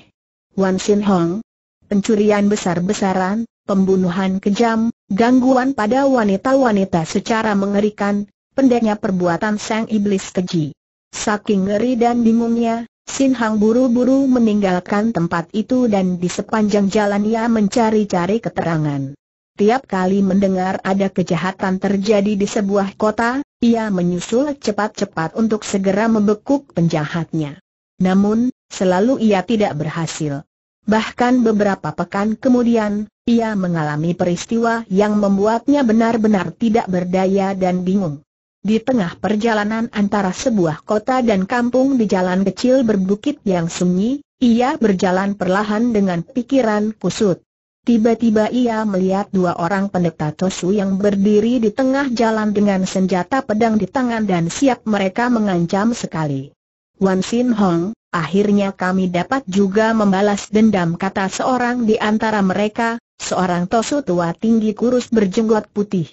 Wan Sin Hong. Pencurian besar-besaran, pembunuhan kejam, gangguan pada wanita-wanita secara mengerikan, pendeknya perbuatan sang iblis keji. Saking ngeri dan bingungnya, Sin Hang buru-buru meninggalkan tempat itu dan di sepanjang jalan ia mencari-cari keterangan. Tiap kali mendengar ada kejahatan terjadi di sebuah kota, ia menyusul cepat-cepat untuk segera membekuk penjahatnya. Namun, selalu ia tidak berhasil. Bahkan beberapa pekan kemudian, ia mengalami peristiwa yang membuatnya benar-benar tidak berdaya dan bingung. Di tengah perjalanan antara sebuah kota dan kampung di jalan kecil berbukit yang sunyi, ia berjalan perlahan dengan pikiran kusut. Tiba-tiba ia melihat dua orang pendeta Tosu yang berdiri di tengah jalan dengan senjata pedang di tangan dan siap mereka mengancam sekali. Wan Sin Hong, akhirnya kami dapat juga membalas dendam kata seorang di antara mereka, seorang Tosu tua tinggi kurus berjenggot putih.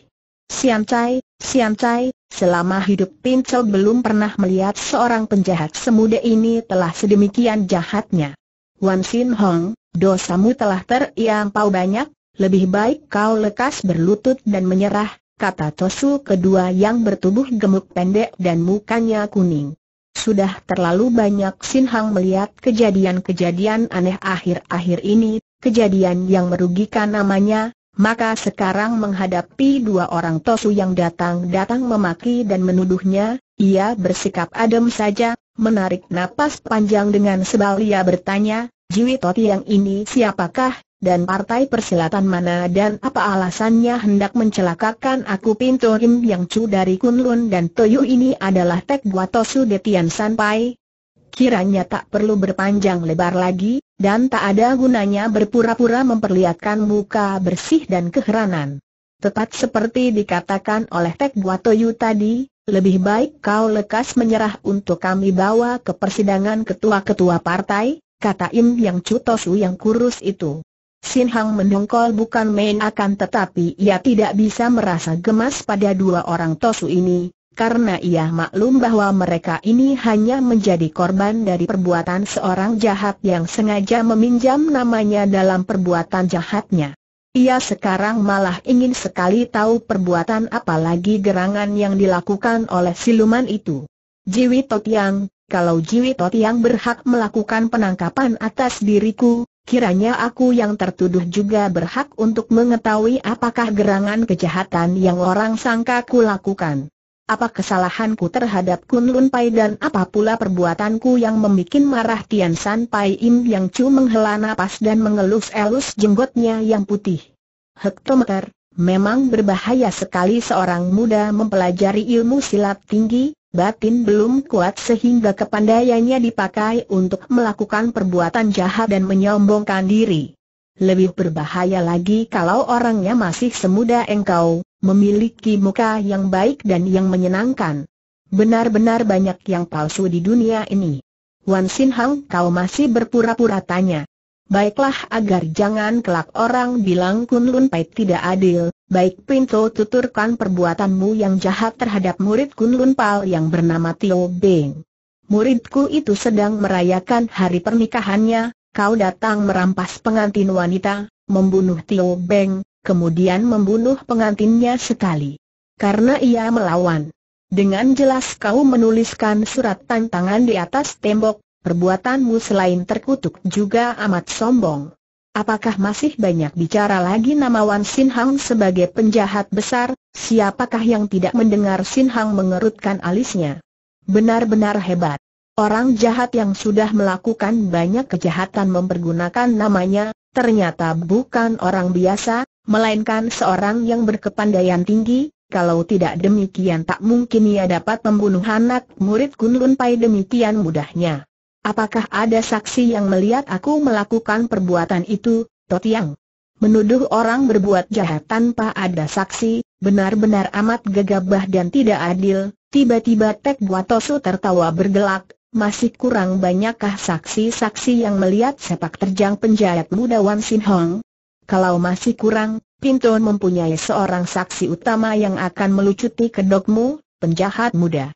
Sian Chai, Selama hidup Pincel belum pernah melihat seorang penjahat semuda ini telah sedemikian jahatnya. Wan Sin Hong, dosamu telah teriampau banyak, lebih baik kau lekas berlutut dan menyerah, kata Tosu kedua yang bertubuh gemuk pendek dan mukanya kuning. Sudah terlalu banyak Sin Hong melihat kejadian-kejadian aneh akhir-akhir ini, kejadian yang merugikan namanya, maka sekarang menghadapi dua orang Tosu yang datang-datang memaki dan menuduhnya, ia bersikap adem saja, menarik napas panjang dengan sebal ia bertanya, Jiwi Toti yang ini siapakah, dan partai persilatan mana dan apa alasannya hendak mencelakakan aku pintu Rim yang cu dari Kunlun dan Toyu ini adalah Tek Buat Tosu Detian Sanpai? Kiranya tak perlu berpanjang lebar lagi, dan tak ada gunanya berpura-pura memperlihatkan muka bersih dan keheranan. Tepat seperti dikatakan oleh Tek Buatoyu tadi, lebih baik kau lekas menyerah untuk kami bawa ke persidangan ketua-ketua partai, kata Im Yang Cutosu yang kurus itu. Sin Hang mendongkol bukan main akan tetapi ia tidak bisa merasa gemas pada dua orang Tosu ini, karena ia maklum bahwa mereka ini hanya menjadi korban dari perbuatan seorang jahat yang sengaja meminjam namanya dalam perbuatan jahatnya. Ia sekarang malah ingin sekali tahu perbuatan apalagi gerangan yang dilakukan oleh siluman itu. Jiwi Totiang, kalau Jiwi Totiang berhak melakukan penangkapan atas diriku, kiranya aku yang tertuduh juga berhak untuk mengetahui apakah gerangan kejahatan yang orang sangka ku lakukan. Apa kesalahanku terhadap Kun Lun Pai dan apa pula perbuatanku yang membuat marah Tian San Pai Im yang cuma menghela nafas dan mengelus-elus jenggotnya yang putih. Hektometer, memang berbahaya sekali seorang muda mempelajari ilmu silat tinggi, batin belum kuat sehingga kepandaiannya dipakai untuk melakukan perbuatan jahat dan menyombongkan diri. Lebih berbahaya lagi kalau orangnya masih semuda engkau, memiliki muka yang baik dan yang menyenangkan. Benar-benar banyak yang palsu di dunia ini. Wan Sin Hang kau masih berpura-pura tanya. Baiklah agar jangan kelak orang bilang Kun Lun Pai tidak adil, baik Pinto, tuturkan perbuatanmu yang jahat terhadap murid Kun Lun Pal yang bernama Tio Beng. Muridku itu sedang merayakan hari pernikahannya, kau datang merampas pengantin wanita, membunuh Tio Beng, kemudian membunuh pengantinnya sekali. Karena ia melawan. Dengan jelas kau menuliskan surat tantangan di atas tembok, perbuatanmu selain terkutuk juga amat sombong. Apakah masih banyak bicara lagi nama Wan Sin Hang sebagai penjahat besar, siapakah yang tidak mendengar Sin Hang mengerutkan alisnya? Benar-benar hebat. Orang jahat yang sudah melakukan banyak kejahatan mempergunakan namanya, ternyata bukan orang biasa, melainkan seorang yang berkepandaian tinggi, kalau tidak demikian tak mungkin ia dapat membunuh anak murid Kunlun Pai demikian mudahnya. Apakah ada saksi yang melihat aku melakukan perbuatan itu, Totiang? Menuduh orang berbuat jahat tanpa ada saksi, benar-benar amat gegabah dan tidak adil, tiba-tiba Tek Buatosu tertawa bergelak, masih kurang banyakkah saksi-saksi yang melihat sepak terjang penjahat muda Wan Sin Hong, kalau masih kurang, Pinton mempunyai seorang saksi utama yang akan melucuti kedokmu, penjahat muda.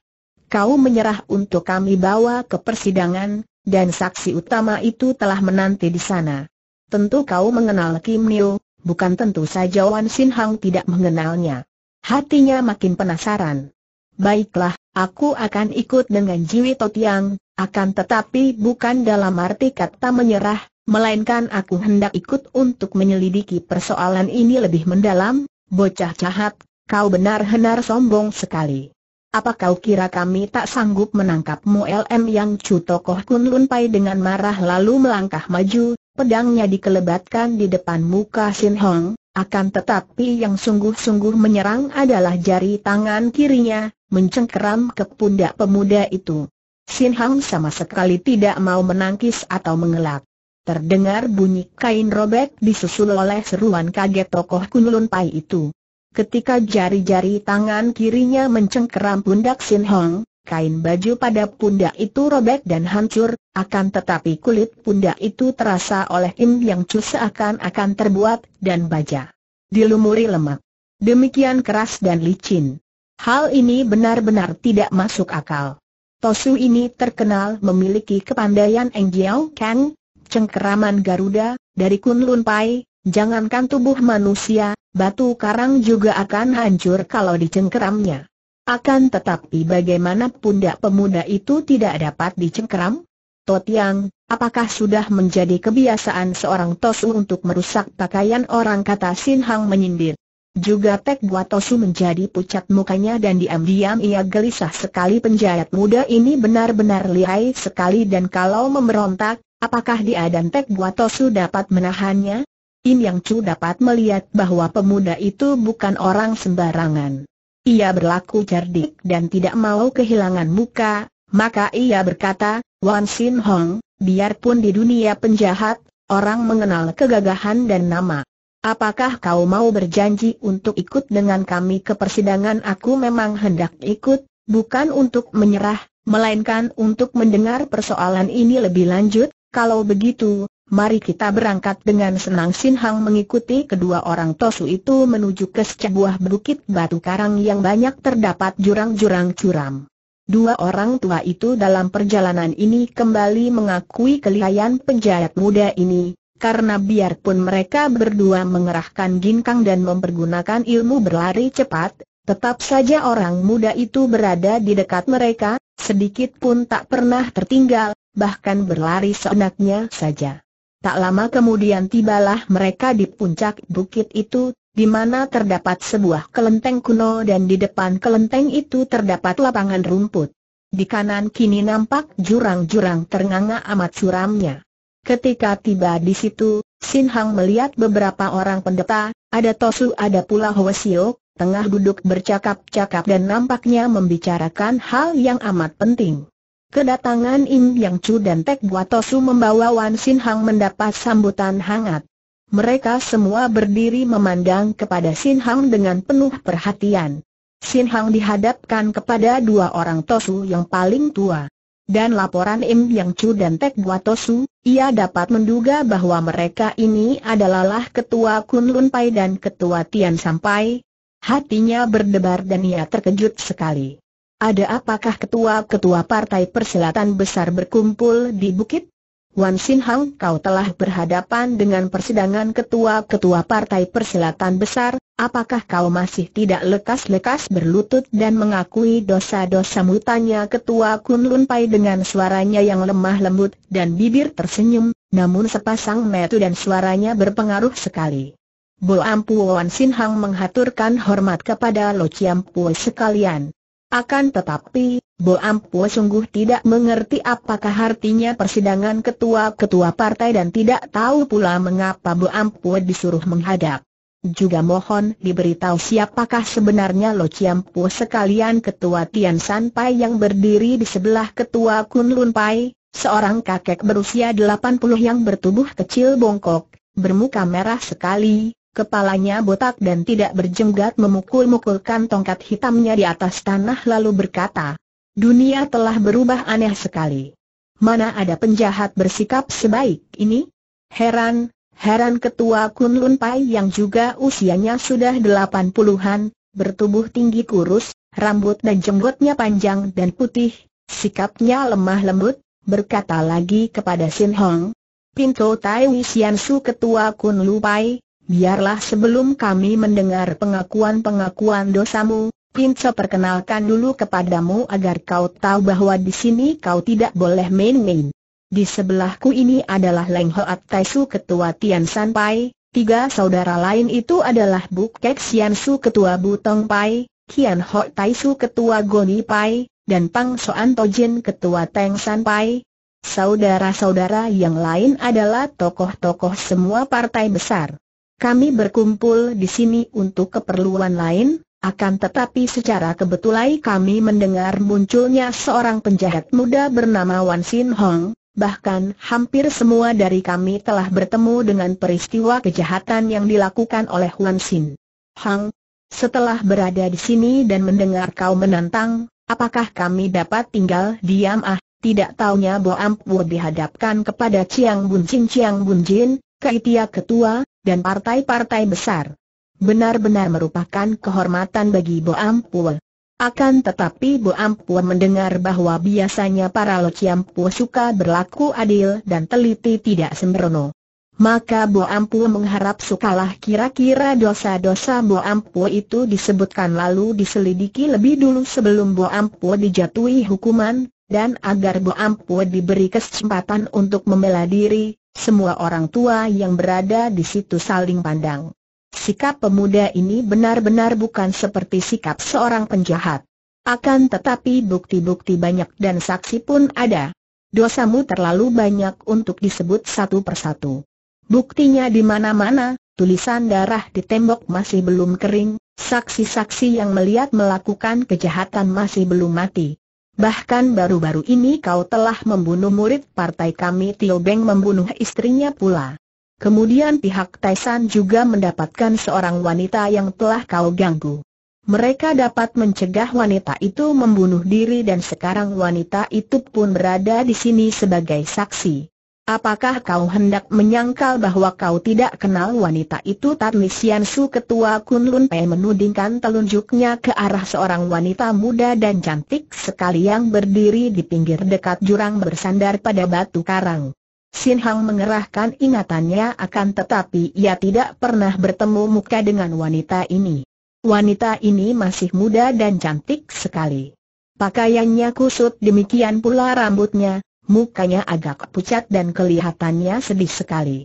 Kau menyerah untuk kami bawa ke persidangan, dan saksi utama itu telah menanti di sana. Tentu kau mengenal Kim Niu, bukan tentu saja Wan Sin Hang tidak mengenalnya. Hatinya makin penasaran. Baiklah, aku akan ikut dengan Jiwi Totiang, akan tetapi bukan dalam arti kata menyerah, melainkan aku hendak ikut untuk menyelidiki persoalan ini lebih mendalam, bocah jahat, kau benar-benar sombong sekali. Apa kau kira kami tak sanggup menangkapmu LM yang cu tokoh kun lunpai dengan marah lalu melangkah maju, pedangnya dikelebatkan di depan muka Sin Hong, akan tetapi yang sungguh-sungguh menyerang adalah jari tangan kirinya, mencengkeram ke pundak pemuda itu. Sin Hong sama sekali tidak mau menangkis atau mengelak. Terdengar bunyi kain robek disusul oleh seruan kaget tokoh Kunlun Pai itu. Ketika jari-jari tangan kirinya mencengkeram pundak Sin Hong, kain baju pada pundak itu robek dan hancur, akan tetapi kulit pundak itu terasa oleh Im Yang Chu seakan-akan terbuat dan baja. Dilumuri lemak. Demikian keras dan licin. Hal ini benar-benar tidak masuk akal. Tosu ini terkenal memiliki kepandaian Eng Jiao Kang, cengkeraman Garuda, dari Kunlun Pai, jangankan tubuh manusia, batu karang juga akan hancur kalau dicengkeramnya. Akan tetapi bagaimana pundak pemuda itu tidak dapat dicengkeram? Totiang, apakah sudah menjadi kebiasaan seorang Tosu untuk merusak pakaian orang kata Sin Hang menyindir? Juga Tek Gua Tosu menjadi pucat mukanya dan diam-diam ia gelisah sekali penjahat muda ini benar-benar lihai sekali dan kalau memberontak, Apakah dia dan Tek Buatosu dapat menahannya? Im Yang Chu dapat melihat bahwa pemuda itu bukan orang sembarangan. Ia berlaku cerdik dan tidak mau kehilangan muka, maka ia berkata, Wan Sin Hong, biarpun di dunia penjahat, orang mengenal kegagahan dan nama. Apakah kau mau berjanji untuk ikut dengan kami ke persidangan? Aku memang hendak ikut, bukan untuk menyerah, melainkan untuk mendengar persoalan ini lebih lanjut, kalau begitu, mari kita berangkat dengan senang Sin Hang mengikuti kedua orang Tosu itu menuju ke sebuah bukit batu karang yang banyak terdapat jurang-jurang curam. Dua orang tua itu dalam perjalanan ini kembali mengakui kelihayan penjahat muda ini, karena biarpun mereka berdua mengerahkan ginkang dan mempergunakan ilmu berlari cepat, Tetap saja orang muda itu berada di dekat mereka, sedikit pun tak pernah tertinggal, bahkan berlari seenaknya saja. Tak lama kemudian tibalah mereka di puncak bukit itu, di mana terdapat sebuah kelenteng kuno dan di depan kelenteng itu terdapat lapangan rumput. Di kanan kini nampak jurang-jurang ternganga amat suramnya. Ketika tiba di situ, Sin Hang melihat beberapa orang pendeta, ada Tosu ada pula Hwasiok, tengah duduk bercakap-cakap dan nampaknya membicarakan hal yang amat penting. Kedatangan Im Yang Chu dan Tek Guatosu membawa Wan Sin Hang mendapat sambutan hangat. Mereka semua berdiri memandang kepada Sin Hang dengan penuh perhatian. Sin Hang dihadapkan kepada dua orang Tosu yang paling tua. Dan laporan Im Yang Chu dan Tek Guatosu, ia dapat menduga bahwa mereka ini adalah ketua Kun Lun Pai dan ketua Tian Sampai, Hatinya berdebar dan ia terkejut sekali. Ada apakah ketua-ketua partai perselatan besar berkumpul di bukit? Wan Sin Hang kau telah berhadapan dengan persidangan ketua-ketua partai perselatan besar, apakah kau masih tidak lekas-lekas berlutut dan mengakui dosa dosa Tanya ketua Kun Lun Pai dengan suaranya yang lemah lembut dan bibir tersenyum, namun sepasang metu dan suaranya berpengaruh sekali. Bo Ampuan Sin Hang menghaturkan hormat kepada Lo Chiam sekalian. Akan tetapi, Bo Ampue sungguh tidak mengerti apakah artinya persidangan ketua-ketua partai dan tidak tahu pula mengapa Bo Ampue disuruh menghadap. Juga mohon diberitahu siapakah sebenarnya Lo Chiam sekalian ketua Tian San Pai yang berdiri di sebelah ketua Kun Lun Pai, seorang kakek berusia 80 yang bertubuh kecil bongkok, bermuka merah sekali, Kepalanya botak dan tidak berjenggot memukul-mukulkan tongkat hitamnya di atas tanah lalu berkata, Dunia telah berubah aneh sekali. Mana ada penjahat bersikap sebaik ini? Heran, heran ketua Kun Lun Pai yang juga usianya sudah delapan puluhan, bertubuh tinggi kurus, rambut dan jenggotnya panjang dan putih, sikapnya lemah lembut, berkata lagi kepada Sin Hong. Pinto Tai Wisian Su ketua Kun Lu Pai, biarlah sebelum kami mendengar pengakuan-pengakuan dosamu, Pinco perkenalkan dulu kepadamu agar kau tahu bahwa di sini kau tidak boleh main-main. Di sebelahku ini adalah Leng Hoat Taisu Ketua Tian San Pai, tiga saudara lain itu adalah Buk Kek Sian Su Ketua Butong Pai, Kian Tai Taisu Ketua Goni Pai, dan Pang Soan Tojin Ketua Teng San Pai. Saudara-saudara yang lain adalah tokoh-tokoh semua partai besar. Kami berkumpul di sini untuk keperluan lain, akan tetapi secara kebetulan kami mendengar munculnya seorang penjahat muda bernama Wan Sin Hong, bahkan hampir semua dari kami telah bertemu dengan peristiwa kejahatan yang dilakukan oleh Wan Sin Hong. Setelah berada di sini dan mendengar kau menantang, apakah kami dapat tinggal diam ah? Tidak taunya Bo Ampu dihadapkan kepada Chiang Bun Jin Chiang Bun Jin, Kaitia Ketua, dan partai-partai besar. Benar-benar merupakan kehormatan bagi Bo Ampua. Akan tetapi Bo Ampua mendengar bahwa biasanya para Lo Ciampu suka berlaku adil dan teliti tidak sembrono. Maka Bo Ampu mengharap sukalah kira-kira dosa-dosa Bo Ampu itu disebutkan lalu diselidiki lebih dulu sebelum Bo Ampu dijatuhi hukuman, dan agar Bo Ampu diberi kesempatan untuk membela diri, semua orang tua yang berada di situ saling pandang. Sikap pemuda ini benar-benar bukan seperti sikap seorang penjahat. Akan tetapi bukti-bukti banyak dan saksi pun ada. Dosamu terlalu banyak untuk disebut satu persatu. Buktinya di mana-mana, tulisan darah di tembok masih belum kering, saksi-saksi yang melihat melakukan kejahatan masih belum mati. Bahkan baru-baru ini kau telah membunuh murid partai kami Tio Beng membunuh istrinya pula. Kemudian pihak Taisan juga mendapatkan seorang wanita yang telah kau ganggu. Mereka dapat mencegah wanita itu membunuh diri dan sekarang wanita itu pun berada di sini sebagai saksi. Apakah kau hendak menyangkal bahwa kau tidak kenal wanita itu? Tarni Sian Su Ketua Kunlun Pei, menudingkan telunjuknya ke arah seorang wanita muda dan cantik sekali yang berdiri di pinggir dekat jurang bersandar pada batu karang. Sin Hang mengerahkan ingatannya akan tetapi ia tidak pernah bertemu muka dengan wanita ini. Wanita ini masih muda dan cantik sekali. Pakaiannya kusut demikian pula rambutnya, mukanya agak pucat dan kelihatannya sedih sekali.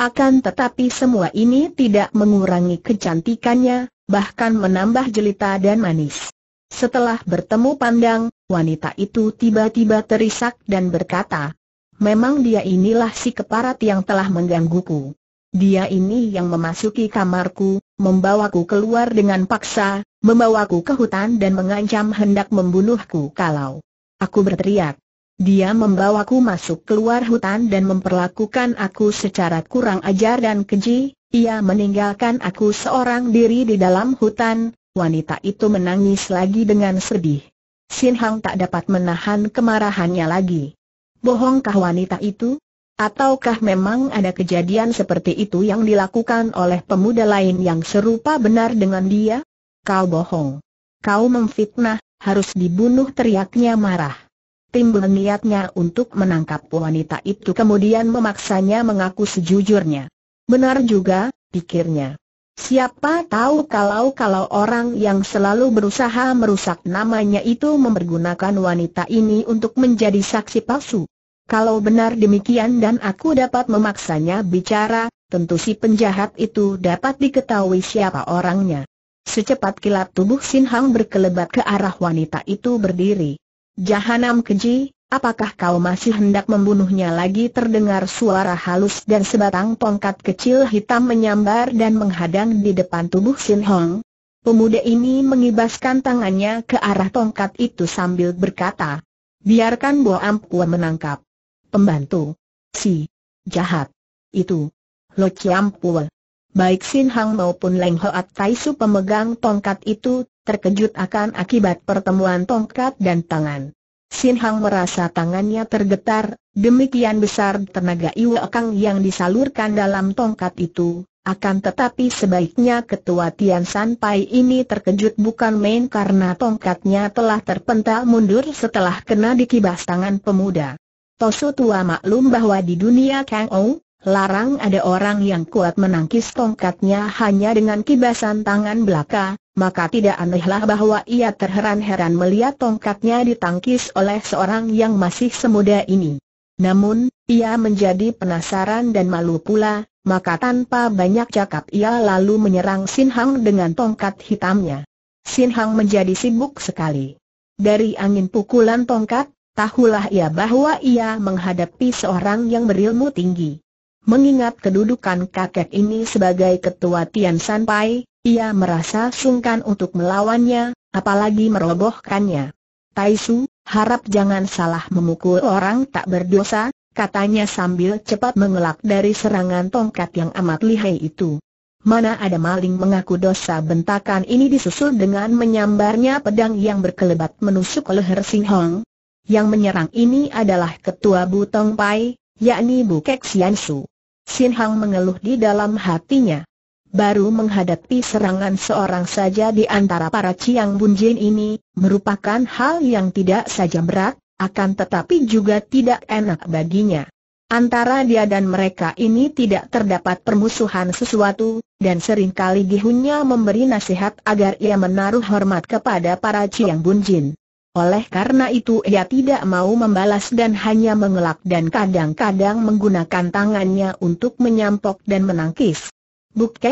Akan tetapi semua ini tidak mengurangi kecantikannya, bahkan menambah jelita dan manis. Setelah bertemu pandang, wanita itu tiba-tiba terisak dan berkata, Memang dia inilah si keparat yang telah menggangguku. Dia ini yang memasuki kamarku, membawaku keluar dengan paksa, membawaku ke hutan dan mengancam hendak membunuhku kalau aku berteriak. Dia membawaku masuk keluar hutan dan memperlakukan aku secara kurang ajar dan keji, ia meninggalkan aku seorang diri di dalam hutan, wanita itu menangis lagi dengan sedih. Sin Hang tak dapat menahan kemarahannya lagi. Bohongkah wanita itu? Ataukah memang ada kejadian seperti itu yang dilakukan oleh pemuda lain yang serupa benar dengan dia? Kau bohong. Kau memfitnah, harus dibunuh teriaknya marah timbul niatnya untuk menangkap wanita itu kemudian memaksanya mengaku sejujurnya. Benar juga, pikirnya. Siapa tahu kalau-kalau orang yang selalu berusaha merusak namanya itu mempergunakan wanita ini untuk menjadi saksi palsu. Kalau benar demikian dan aku dapat memaksanya bicara, tentu si penjahat itu dapat diketahui siapa orangnya. Secepat kilat tubuh Sin Hang berkelebat ke arah wanita itu berdiri. Jahanam keji, apakah kau masih hendak membunuhnya lagi terdengar suara halus dan sebatang tongkat kecil hitam menyambar dan menghadang di depan tubuh Sin Hong. Pemuda ini mengibaskan tangannya ke arah tongkat itu sambil berkata, biarkan Bo Ampua menangkap. Pembantu. Si. Jahat. Itu. Lo Ciampua. Baik Sin Hang maupun Leng Hoat Tai Su pemegang tongkat itu terkejut akan akibat pertemuan tongkat dan tangan. Sin Hang merasa tangannya tergetar, demikian besar tenaga Iwa Kang yang disalurkan dalam tongkat itu, akan tetapi sebaiknya ketua Tian San Pai ini terkejut bukan main karena tongkatnya telah terpental mundur setelah kena dikibas tangan pemuda. Tosu tua maklum bahwa di dunia Kang Ong, larang ada orang yang kuat menangkis tongkatnya hanya dengan kibasan tangan belaka, maka tidak anehlah bahwa ia terheran-heran melihat tongkatnya ditangkis oleh seorang yang masih semuda ini. Namun, ia menjadi penasaran dan malu pula, maka tanpa banyak cakap ia lalu menyerang Sin Hang dengan tongkat hitamnya. Sin Hang menjadi sibuk sekali. Dari angin pukulan tongkat, tahulah ia bahwa ia menghadapi seorang yang berilmu tinggi. Mengingat kedudukan kakek ini sebagai ketua Tian San ia merasa sungkan untuk melawannya, apalagi merobohkannya. Taisu, harap jangan salah memukul orang tak berdosa, katanya sambil cepat mengelak dari serangan tongkat yang amat lihai itu. Mana ada maling mengaku dosa bentakan ini disusul dengan menyambarnya pedang yang berkelebat menusuk leher Sing Hong. Yang menyerang ini adalah ketua Butong Pai, yakni Bukek Su. Sin Hong mengeluh di dalam hatinya baru menghadapi serangan seorang saja di antara para Ciang Bunjin ini, merupakan hal yang tidak saja berat, akan tetapi juga tidak enak baginya. Antara dia dan mereka ini tidak terdapat permusuhan sesuatu, dan seringkali Gihunnya memberi nasihat agar ia menaruh hormat kepada para Ciang Bunjin. Oleh karena itu ia tidak mau membalas dan hanya mengelak dan kadang-kadang menggunakan tangannya untuk menyampok dan menangkis.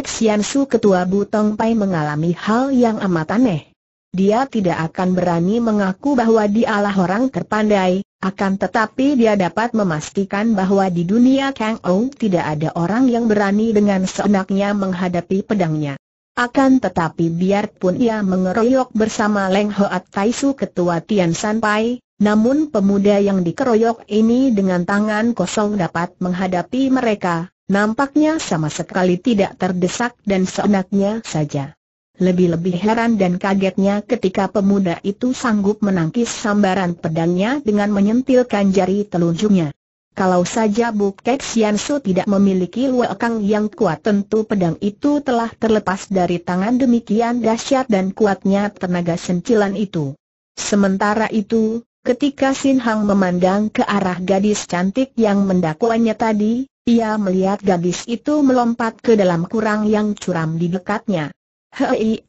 Sian Su ketua Butong Pai mengalami hal yang amat aneh. Dia tidak akan berani mengaku bahwa dialah orang terpandai, akan tetapi dia dapat memastikan bahwa di dunia Kang Ong tidak ada orang yang berani dengan seenaknya menghadapi pedangnya. Akan tetapi biarpun ia mengeroyok bersama Leng Hoat Su ketua Tian San Pai, namun pemuda yang dikeroyok ini dengan tangan kosong dapat menghadapi mereka, Nampaknya sama sekali tidak terdesak dan seenaknya saja. Lebih-lebih heran dan kagetnya ketika pemuda itu sanggup menangkis sambaran pedangnya dengan menyentilkan jari telunjuknya. Kalau saja Bukek Siansu tidak memiliki kang yang kuat tentu pedang itu telah terlepas dari tangan demikian dahsyat dan kuatnya tenaga sentilan itu. Sementara itu, ketika Sin Hang memandang ke arah gadis cantik yang mendakwanya tadi, ia melihat gadis itu melompat ke dalam kurang yang curam di dekatnya. Hei,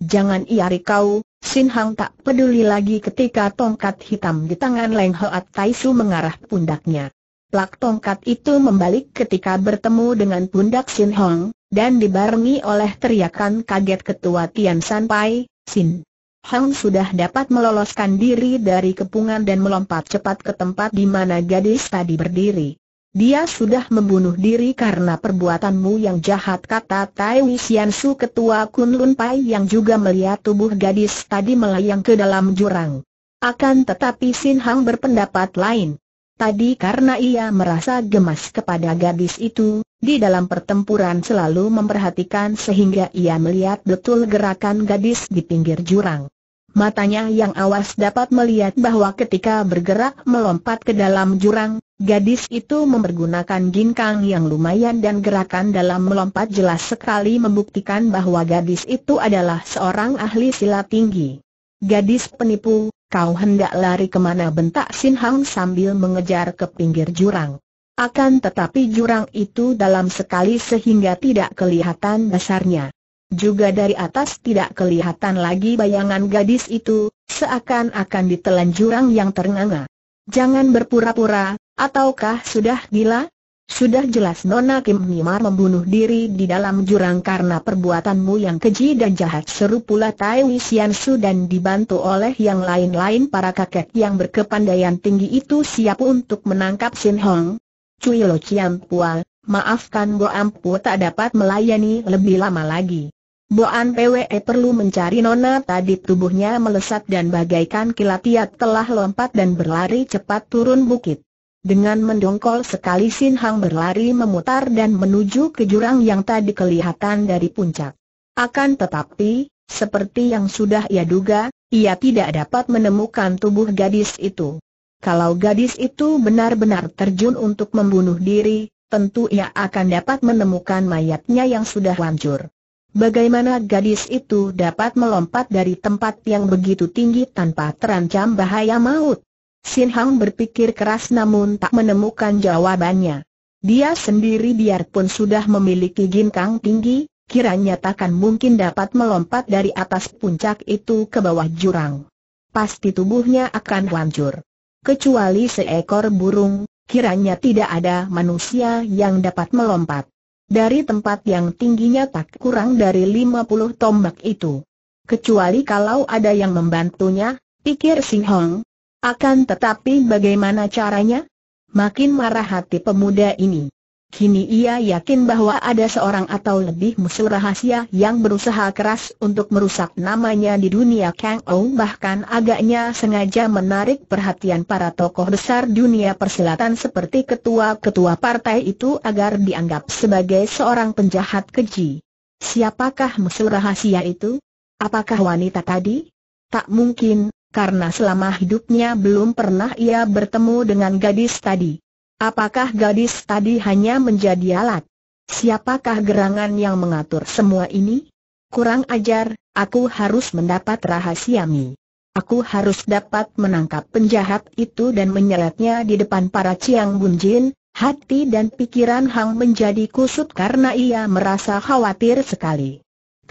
jangan iari kau, Sin Hang tak peduli lagi ketika tongkat hitam di tangan Leng Hoat Taisu mengarah pundaknya. Plak tongkat itu membalik ketika bertemu dengan pundak Sin Hong, dan dibarengi oleh teriakan kaget ketua Tian San Pai, Sin. Hang sudah dapat meloloskan diri dari kepungan dan melompat cepat ke tempat di mana gadis tadi berdiri. Dia sudah membunuh diri karena perbuatanmu yang jahat kata Tai Wisian Su ketua Kunlun Pai yang juga melihat tubuh gadis tadi melayang ke dalam jurang. Akan tetapi Sin Hang berpendapat lain. Tadi karena ia merasa gemas kepada gadis itu, di dalam pertempuran selalu memperhatikan sehingga ia melihat betul gerakan gadis di pinggir jurang. Matanya yang awas dapat melihat bahwa ketika bergerak melompat ke dalam jurang, Gadis itu mempergunakan ginkang yang lumayan dan gerakan dalam melompat jelas sekali membuktikan bahwa gadis itu adalah seorang ahli silat tinggi. Gadis penipu, kau hendak lari kemana bentak Sin Hang sambil mengejar ke pinggir jurang. Akan tetapi jurang itu dalam sekali sehingga tidak kelihatan dasarnya. Juga dari atas tidak kelihatan lagi bayangan gadis itu, seakan-akan ditelan jurang yang ternganga. Jangan berpura-pura, ataukah sudah gila? Sudah jelas Nona Kim Nimar membunuh diri di dalam jurang karena perbuatanmu yang keji dan jahat seru pula Tai Wisian Su dan dibantu oleh yang lain-lain para kakek yang berkepandaian tinggi itu siap untuk menangkap Sin Hong. Cui Lo Chiam Pua, maafkan Bo Ampu tak dapat melayani lebih lama lagi. Boan PWE perlu mencari Nona tadi tubuhnya melesat dan bagaikan kilat ia telah lompat dan berlari cepat turun bukit. Dengan mendongkol sekali Sin Hang berlari memutar dan menuju ke jurang yang tadi kelihatan dari puncak. Akan tetapi, seperti yang sudah ia duga, ia tidak dapat menemukan tubuh gadis itu. Kalau gadis itu benar-benar terjun untuk membunuh diri, tentu ia akan dapat menemukan mayatnya yang sudah hancur. Bagaimana gadis itu dapat melompat dari tempat yang begitu tinggi tanpa terancam bahaya maut? Sin Hang berpikir keras namun tak menemukan jawabannya. Dia sendiri biarpun sudah memiliki ginkang tinggi, kiranya takkan mungkin dapat melompat dari atas puncak itu ke bawah jurang. Pasti tubuhnya akan hancur. Kecuali seekor burung, kiranya tidak ada manusia yang dapat melompat. Dari tempat yang tingginya tak kurang dari 50 tombak itu. Kecuali kalau ada yang membantunya, pikir Sing Hong, akan tetapi bagaimana caranya? Makin marah hati pemuda ini. Kini ia yakin bahwa ada seorang atau lebih musuh rahasia yang berusaha keras untuk merusak namanya di dunia Kang Ou bahkan agaknya sengaja menarik perhatian para tokoh besar dunia persilatan seperti ketua-ketua partai itu agar dianggap sebagai seorang penjahat keji. Siapakah musuh rahasia itu? Apakah wanita tadi? Tak mungkin, karena selama hidupnya belum pernah ia bertemu dengan gadis tadi. Apakah gadis tadi hanya menjadi alat? Siapakah gerangan yang mengatur semua ini? Kurang ajar, aku harus mendapat rahasiami. Aku harus dapat menangkap penjahat itu dan menyeretnya di depan para Ciang Bunjin, hati dan pikiran Hang menjadi kusut karena ia merasa khawatir sekali.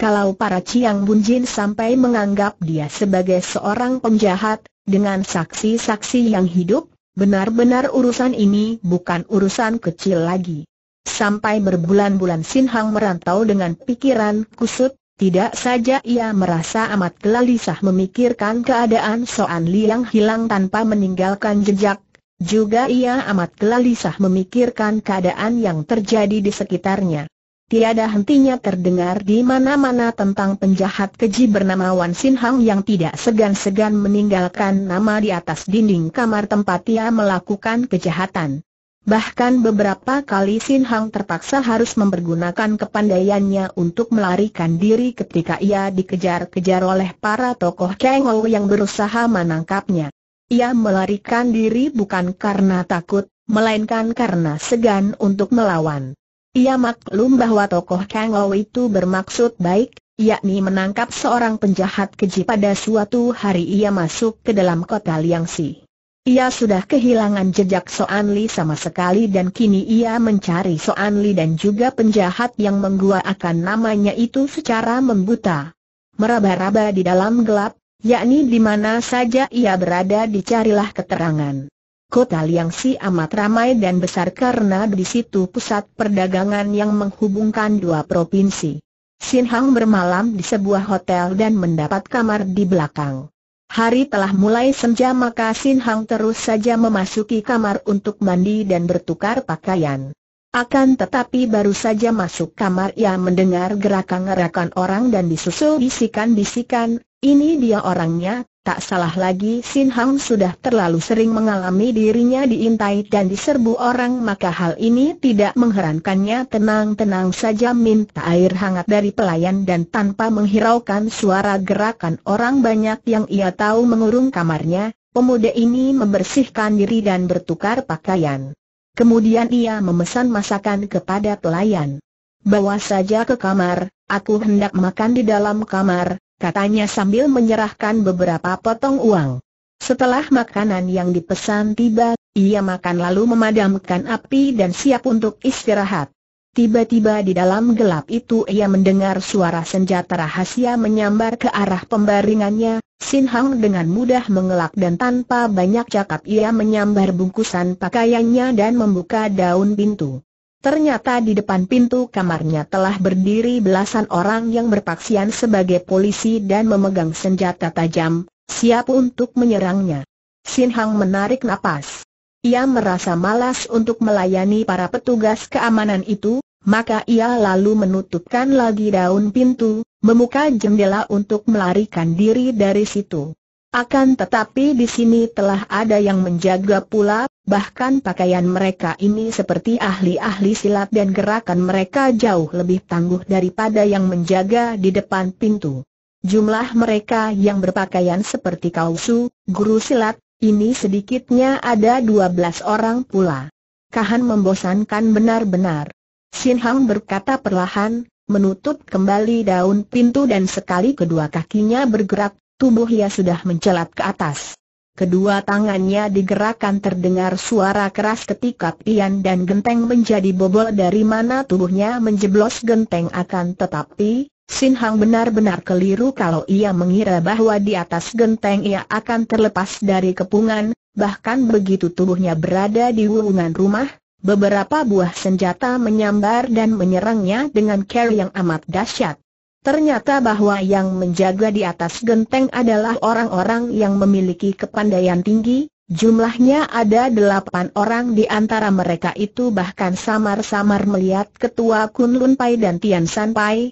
Kalau para ciang Bunjin sampai menganggap dia sebagai seorang penjahat, dengan saksi-saksi yang hidup, benar-benar urusan ini bukan urusan kecil lagi. Sampai berbulan-bulan Sin Hang merantau dengan pikiran kusut, tidak saja ia merasa amat gelisah memikirkan keadaan Soan Liang hilang tanpa meninggalkan jejak, juga ia amat gelisah memikirkan keadaan yang terjadi di sekitarnya tiada hentinya terdengar di mana-mana tentang penjahat keji bernama Wan Sin Hang yang tidak segan-segan meninggalkan nama di atas dinding kamar tempat ia melakukan kejahatan. Bahkan beberapa kali Sin Hang terpaksa harus mempergunakan kepandaiannya untuk melarikan diri ketika ia dikejar-kejar oleh para tokoh Kang Ho yang berusaha menangkapnya. Ia melarikan diri bukan karena takut, melainkan karena segan untuk melawan. Ia maklum bahwa tokoh Kang Lo itu bermaksud baik, yakni menangkap seorang penjahat keji pada suatu hari ia masuk ke dalam kota Liangsi. Ia sudah kehilangan jejak Soan Li sama sekali dan kini ia mencari Soan Li dan juga penjahat yang menggua akan namanya itu secara membuta. Meraba-raba di dalam gelap, yakni di mana saja ia berada dicarilah keterangan. Kota Liangsi amat ramai dan besar karena di situ pusat perdagangan yang menghubungkan dua provinsi. Sin Hang bermalam di sebuah hotel dan mendapat kamar di belakang. Hari telah mulai senja maka Sin Hang terus saja memasuki kamar untuk mandi dan bertukar pakaian. Akan tetapi baru saja masuk kamar ia mendengar gerakan-gerakan orang dan disusul bisikan-bisikan, ini dia orangnya, Tak salah lagi Sin Hang sudah terlalu sering mengalami dirinya diintai dan diserbu orang maka hal ini tidak mengherankannya tenang-tenang saja minta air hangat dari pelayan dan tanpa menghiraukan suara gerakan orang banyak yang ia tahu mengurung kamarnya, pemuda ini membersihkan diri dan bertukar pakaian. Kemudian ia memesan masakan kepada pelayan. Bawa saja ke kamar, aku hendak makan di dalam kamar, katanya sambil menyerahkan beberapa potong uang. Setelah makanan yang dipesan tiba, ia makan lalu memadamkan api dan siap untuk istirahat. Tiba-tiba di dalam gelap itu ia mendengar suara senjata rahasia menyambar ke arah pembaringannya, Sin Hang dengan mudah mengelak dan tanpa banyak cakap ia menyambar bungkusan pakaiannya dan membuka daun pintu. Ternyata di depan pintu kamarnya telah berdiri belasan orang yang berpaksian sebagai polisi dan memegang senjata tajam, siap untuk menyerangnya. Sin Hang menarik napas. Ia merasa malas untuk melayani para petugas keamanan itu, maka ia lalu menutupkan lagi daun pintu, memuka jendela untuk melarikan diri dari situ. Akan tetapi di sini telah ada yang menjaga pula, bahkan pakaian mereka ini seperti ahli-ahli silat dan gerakan mereka jauh lebih tangguh daripada yang menjaga di depan pintu. Jumlah mereka yang berpakaian seperti kausu, guru silat, ini sedikitnya ada 12 orang pula. Kahan membosankan benar-benar. Sin Hang berkata perlahan, menutup kembali daun pintu dan sekali kedua kakinya bergerak, tubuhnya sudah mencelat ke atas. Kedua tangannya digerakkan terdengar suara keras ketika pian dan genteng menjadi bobol dari mana tubuhnya menjeblos genteng akan tetapi, Sin Hang benar-benar keliru kalau ia mengira bahwa di atas genteng ia akan terlepas dari kepungan, bahkan begitu tubuhnya berada di wulungan rumah, beberapa buah senjata menyambar dan menyerangnya dengan care yang amat dahsyat. Ternyata bahwa yang menjaga di atas genteng adalah orang-orang yang memiliki kepandaian tinggi, jumlahnya ada delapan orang di antara mereka itu bahkan samar-samar melihat ketua Kun Lun Pai dan Tian San Pai.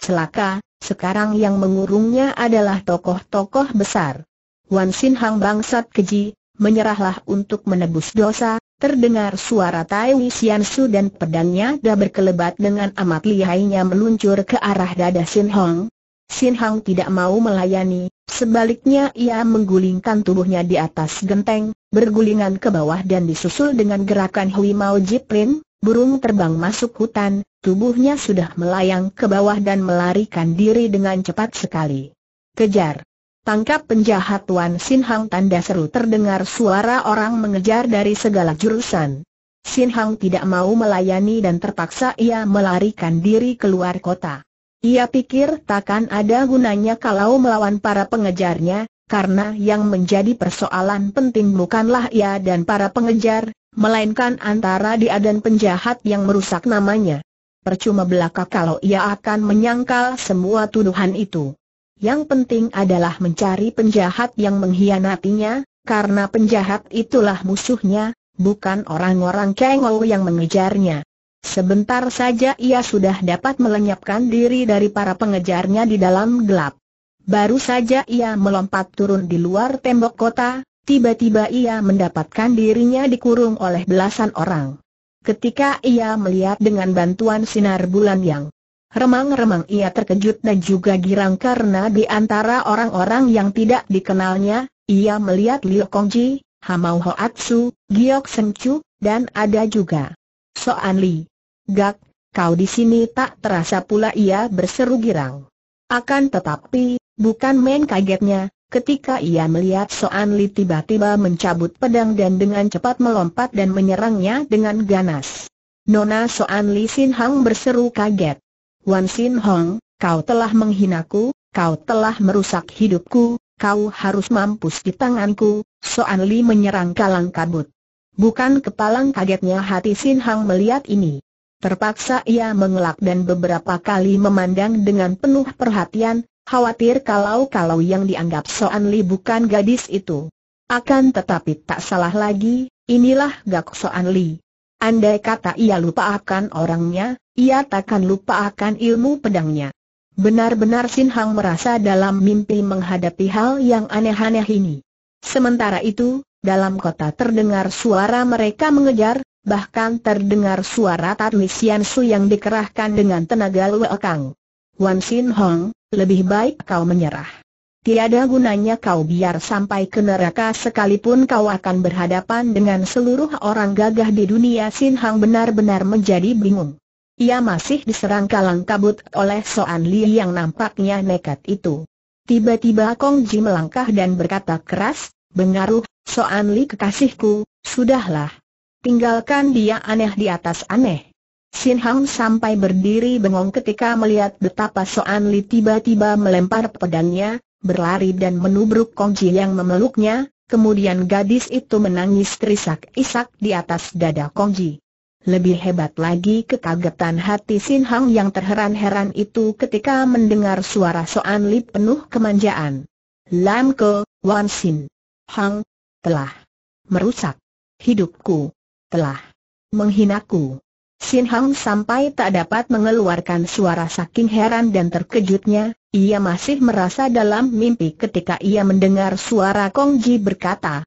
Celaka, sekarang yang mengurungnya adalah tokoh-tokoh besar. Wan Sin Hang bangsat keji, menyerahlah untuk menebus dosa, Terdengar suara Tai Wisiansu dan pedangnya dah berkelebat dengan amat lihainya meluncur ke arah dada Xin Hong. Xin Hong tidak mau melayani, sebaliknya ia menggulingkan tubuhnya di atas genteng, bergulingan ke bawah dan disusul dengan gerakan Hui Mao Jiprin, burung terbang masuk hutan, tubuhnya sudah melayang ke bawah dan melarikan diri dengan cepat sekali. Kejar! Tangkap penjahat Tuan Sin Hang tanda seru terdengar suara orang mengejar dari segala jurusan. Sin Hang tidak mau melayani dan terpaksa ia melarikan diri keluar kota. Ia pikir takkan ada gunanya kalau melawan para pengejarnya, karena yang menjadi persoalan penting bukanlah ia dan para pengejar, melainkan antara dia dan penjahat yang merusak namanya. Percuma belaka kalau ia akan menyangkal semua tuduhan itu. Yang penting adalah mencari penjahat yang mengkhianatinya, karena penjahat itulah musuhnya, bukan orang-orang kengol yang mengejarnya. Sebentar saja ia sudah dapat melenyapkan diri dari para pengejarnya di dalam gelap. Baru saja ia melompat turun di luar tembok kota, tiba-tiba ia mendapatkan dirinya dikurung oleh belasan orang. Ketika ia melihat dengan bantuan sinar bulan yang Remang-remang ia terkejut dan juga girang karena di antara orang-orang yang tidak dikenalnya, ia melihat Liu Kongji, Hamau Hoatsu, Giok Sengcu, dan ada juga Soan Li. Gak, kau di sini tak terasa pula ia berseru girang. Akan tetapi, bukan main kagetnya, ketika ia melihat Soan Li tiba-tiba mencabut pedang dan dengan cepat melompat dan menyerangnya dengan ganas. Nona Soan Li Sin Hang berseru kaget. Wan Sin Hong, kau telah menghinaku, kau telah merusak hidupku, kau harus mampus di tanganku, Soan Li menyerang kalang kabut. Bukan kepalang kagetnya hati Sin Hong melihat ini. Terpaksa ia mengelak dan beberapa kali memandang dengan penuh perhatian, khawatir kalau-kalau yang dianggap Soan Li bukan gadis itu. Akan tetapi tak salah lagi, inilah Gak Soan Li. Andai kata ia lupa akan orangnya, ia takkan lupa akan ilmu pedangnya. Benar-benar Sin Hang merasa dalam mimpi menghadapi hal yang aneh-aneh ini. Sementara itu, dalam kota terdengar suara mereka mengejar, bahkan terdengar suara Tatli Sian Su yang dikerahkan dengan tenaga Lue Kang. Wan Sin Hong, lebih baik kau menyerah. Tiada gunanya kau biar sampai ke neraka sekalipun kau akan berhadapan dengan seluruh orang gagah di dunia Sin Hang benar-benar menjadi bingung. Ia masih diserang kalang kabut oleh Soan Li yang nampaknya nekat itu. Tiba-tiba Kong Ji melangkah dan berkata keras, Bengaruh, Soan Li kekasihku, sudahlah. Tinggalkan dia aneh di atas aneh. Sin Hang sampai berdiri bengong ketika melihat betapa Soan Li tiba-tiba melempar pedangnya, berlari dan menubruk Kong Ji yang memeluknya, Kemudian gadis itu menangis terisak-isak di atas dada Kongji. Lebih hebat lagi kekagetan hati Sin Hang yang terheran-heran itu ketika mendengar suara Soan Lip penuh kemanjaan. Lam Ke, Wan Sin. Hang, telah merusak hidupku, telah menghinaku. Sin Hang sampai tak dapat mengeluarkan suara saking heran dan terkejutnya, ia masih merasa dalam mimpi ketika ia mendengar suara Kong Ji berkata,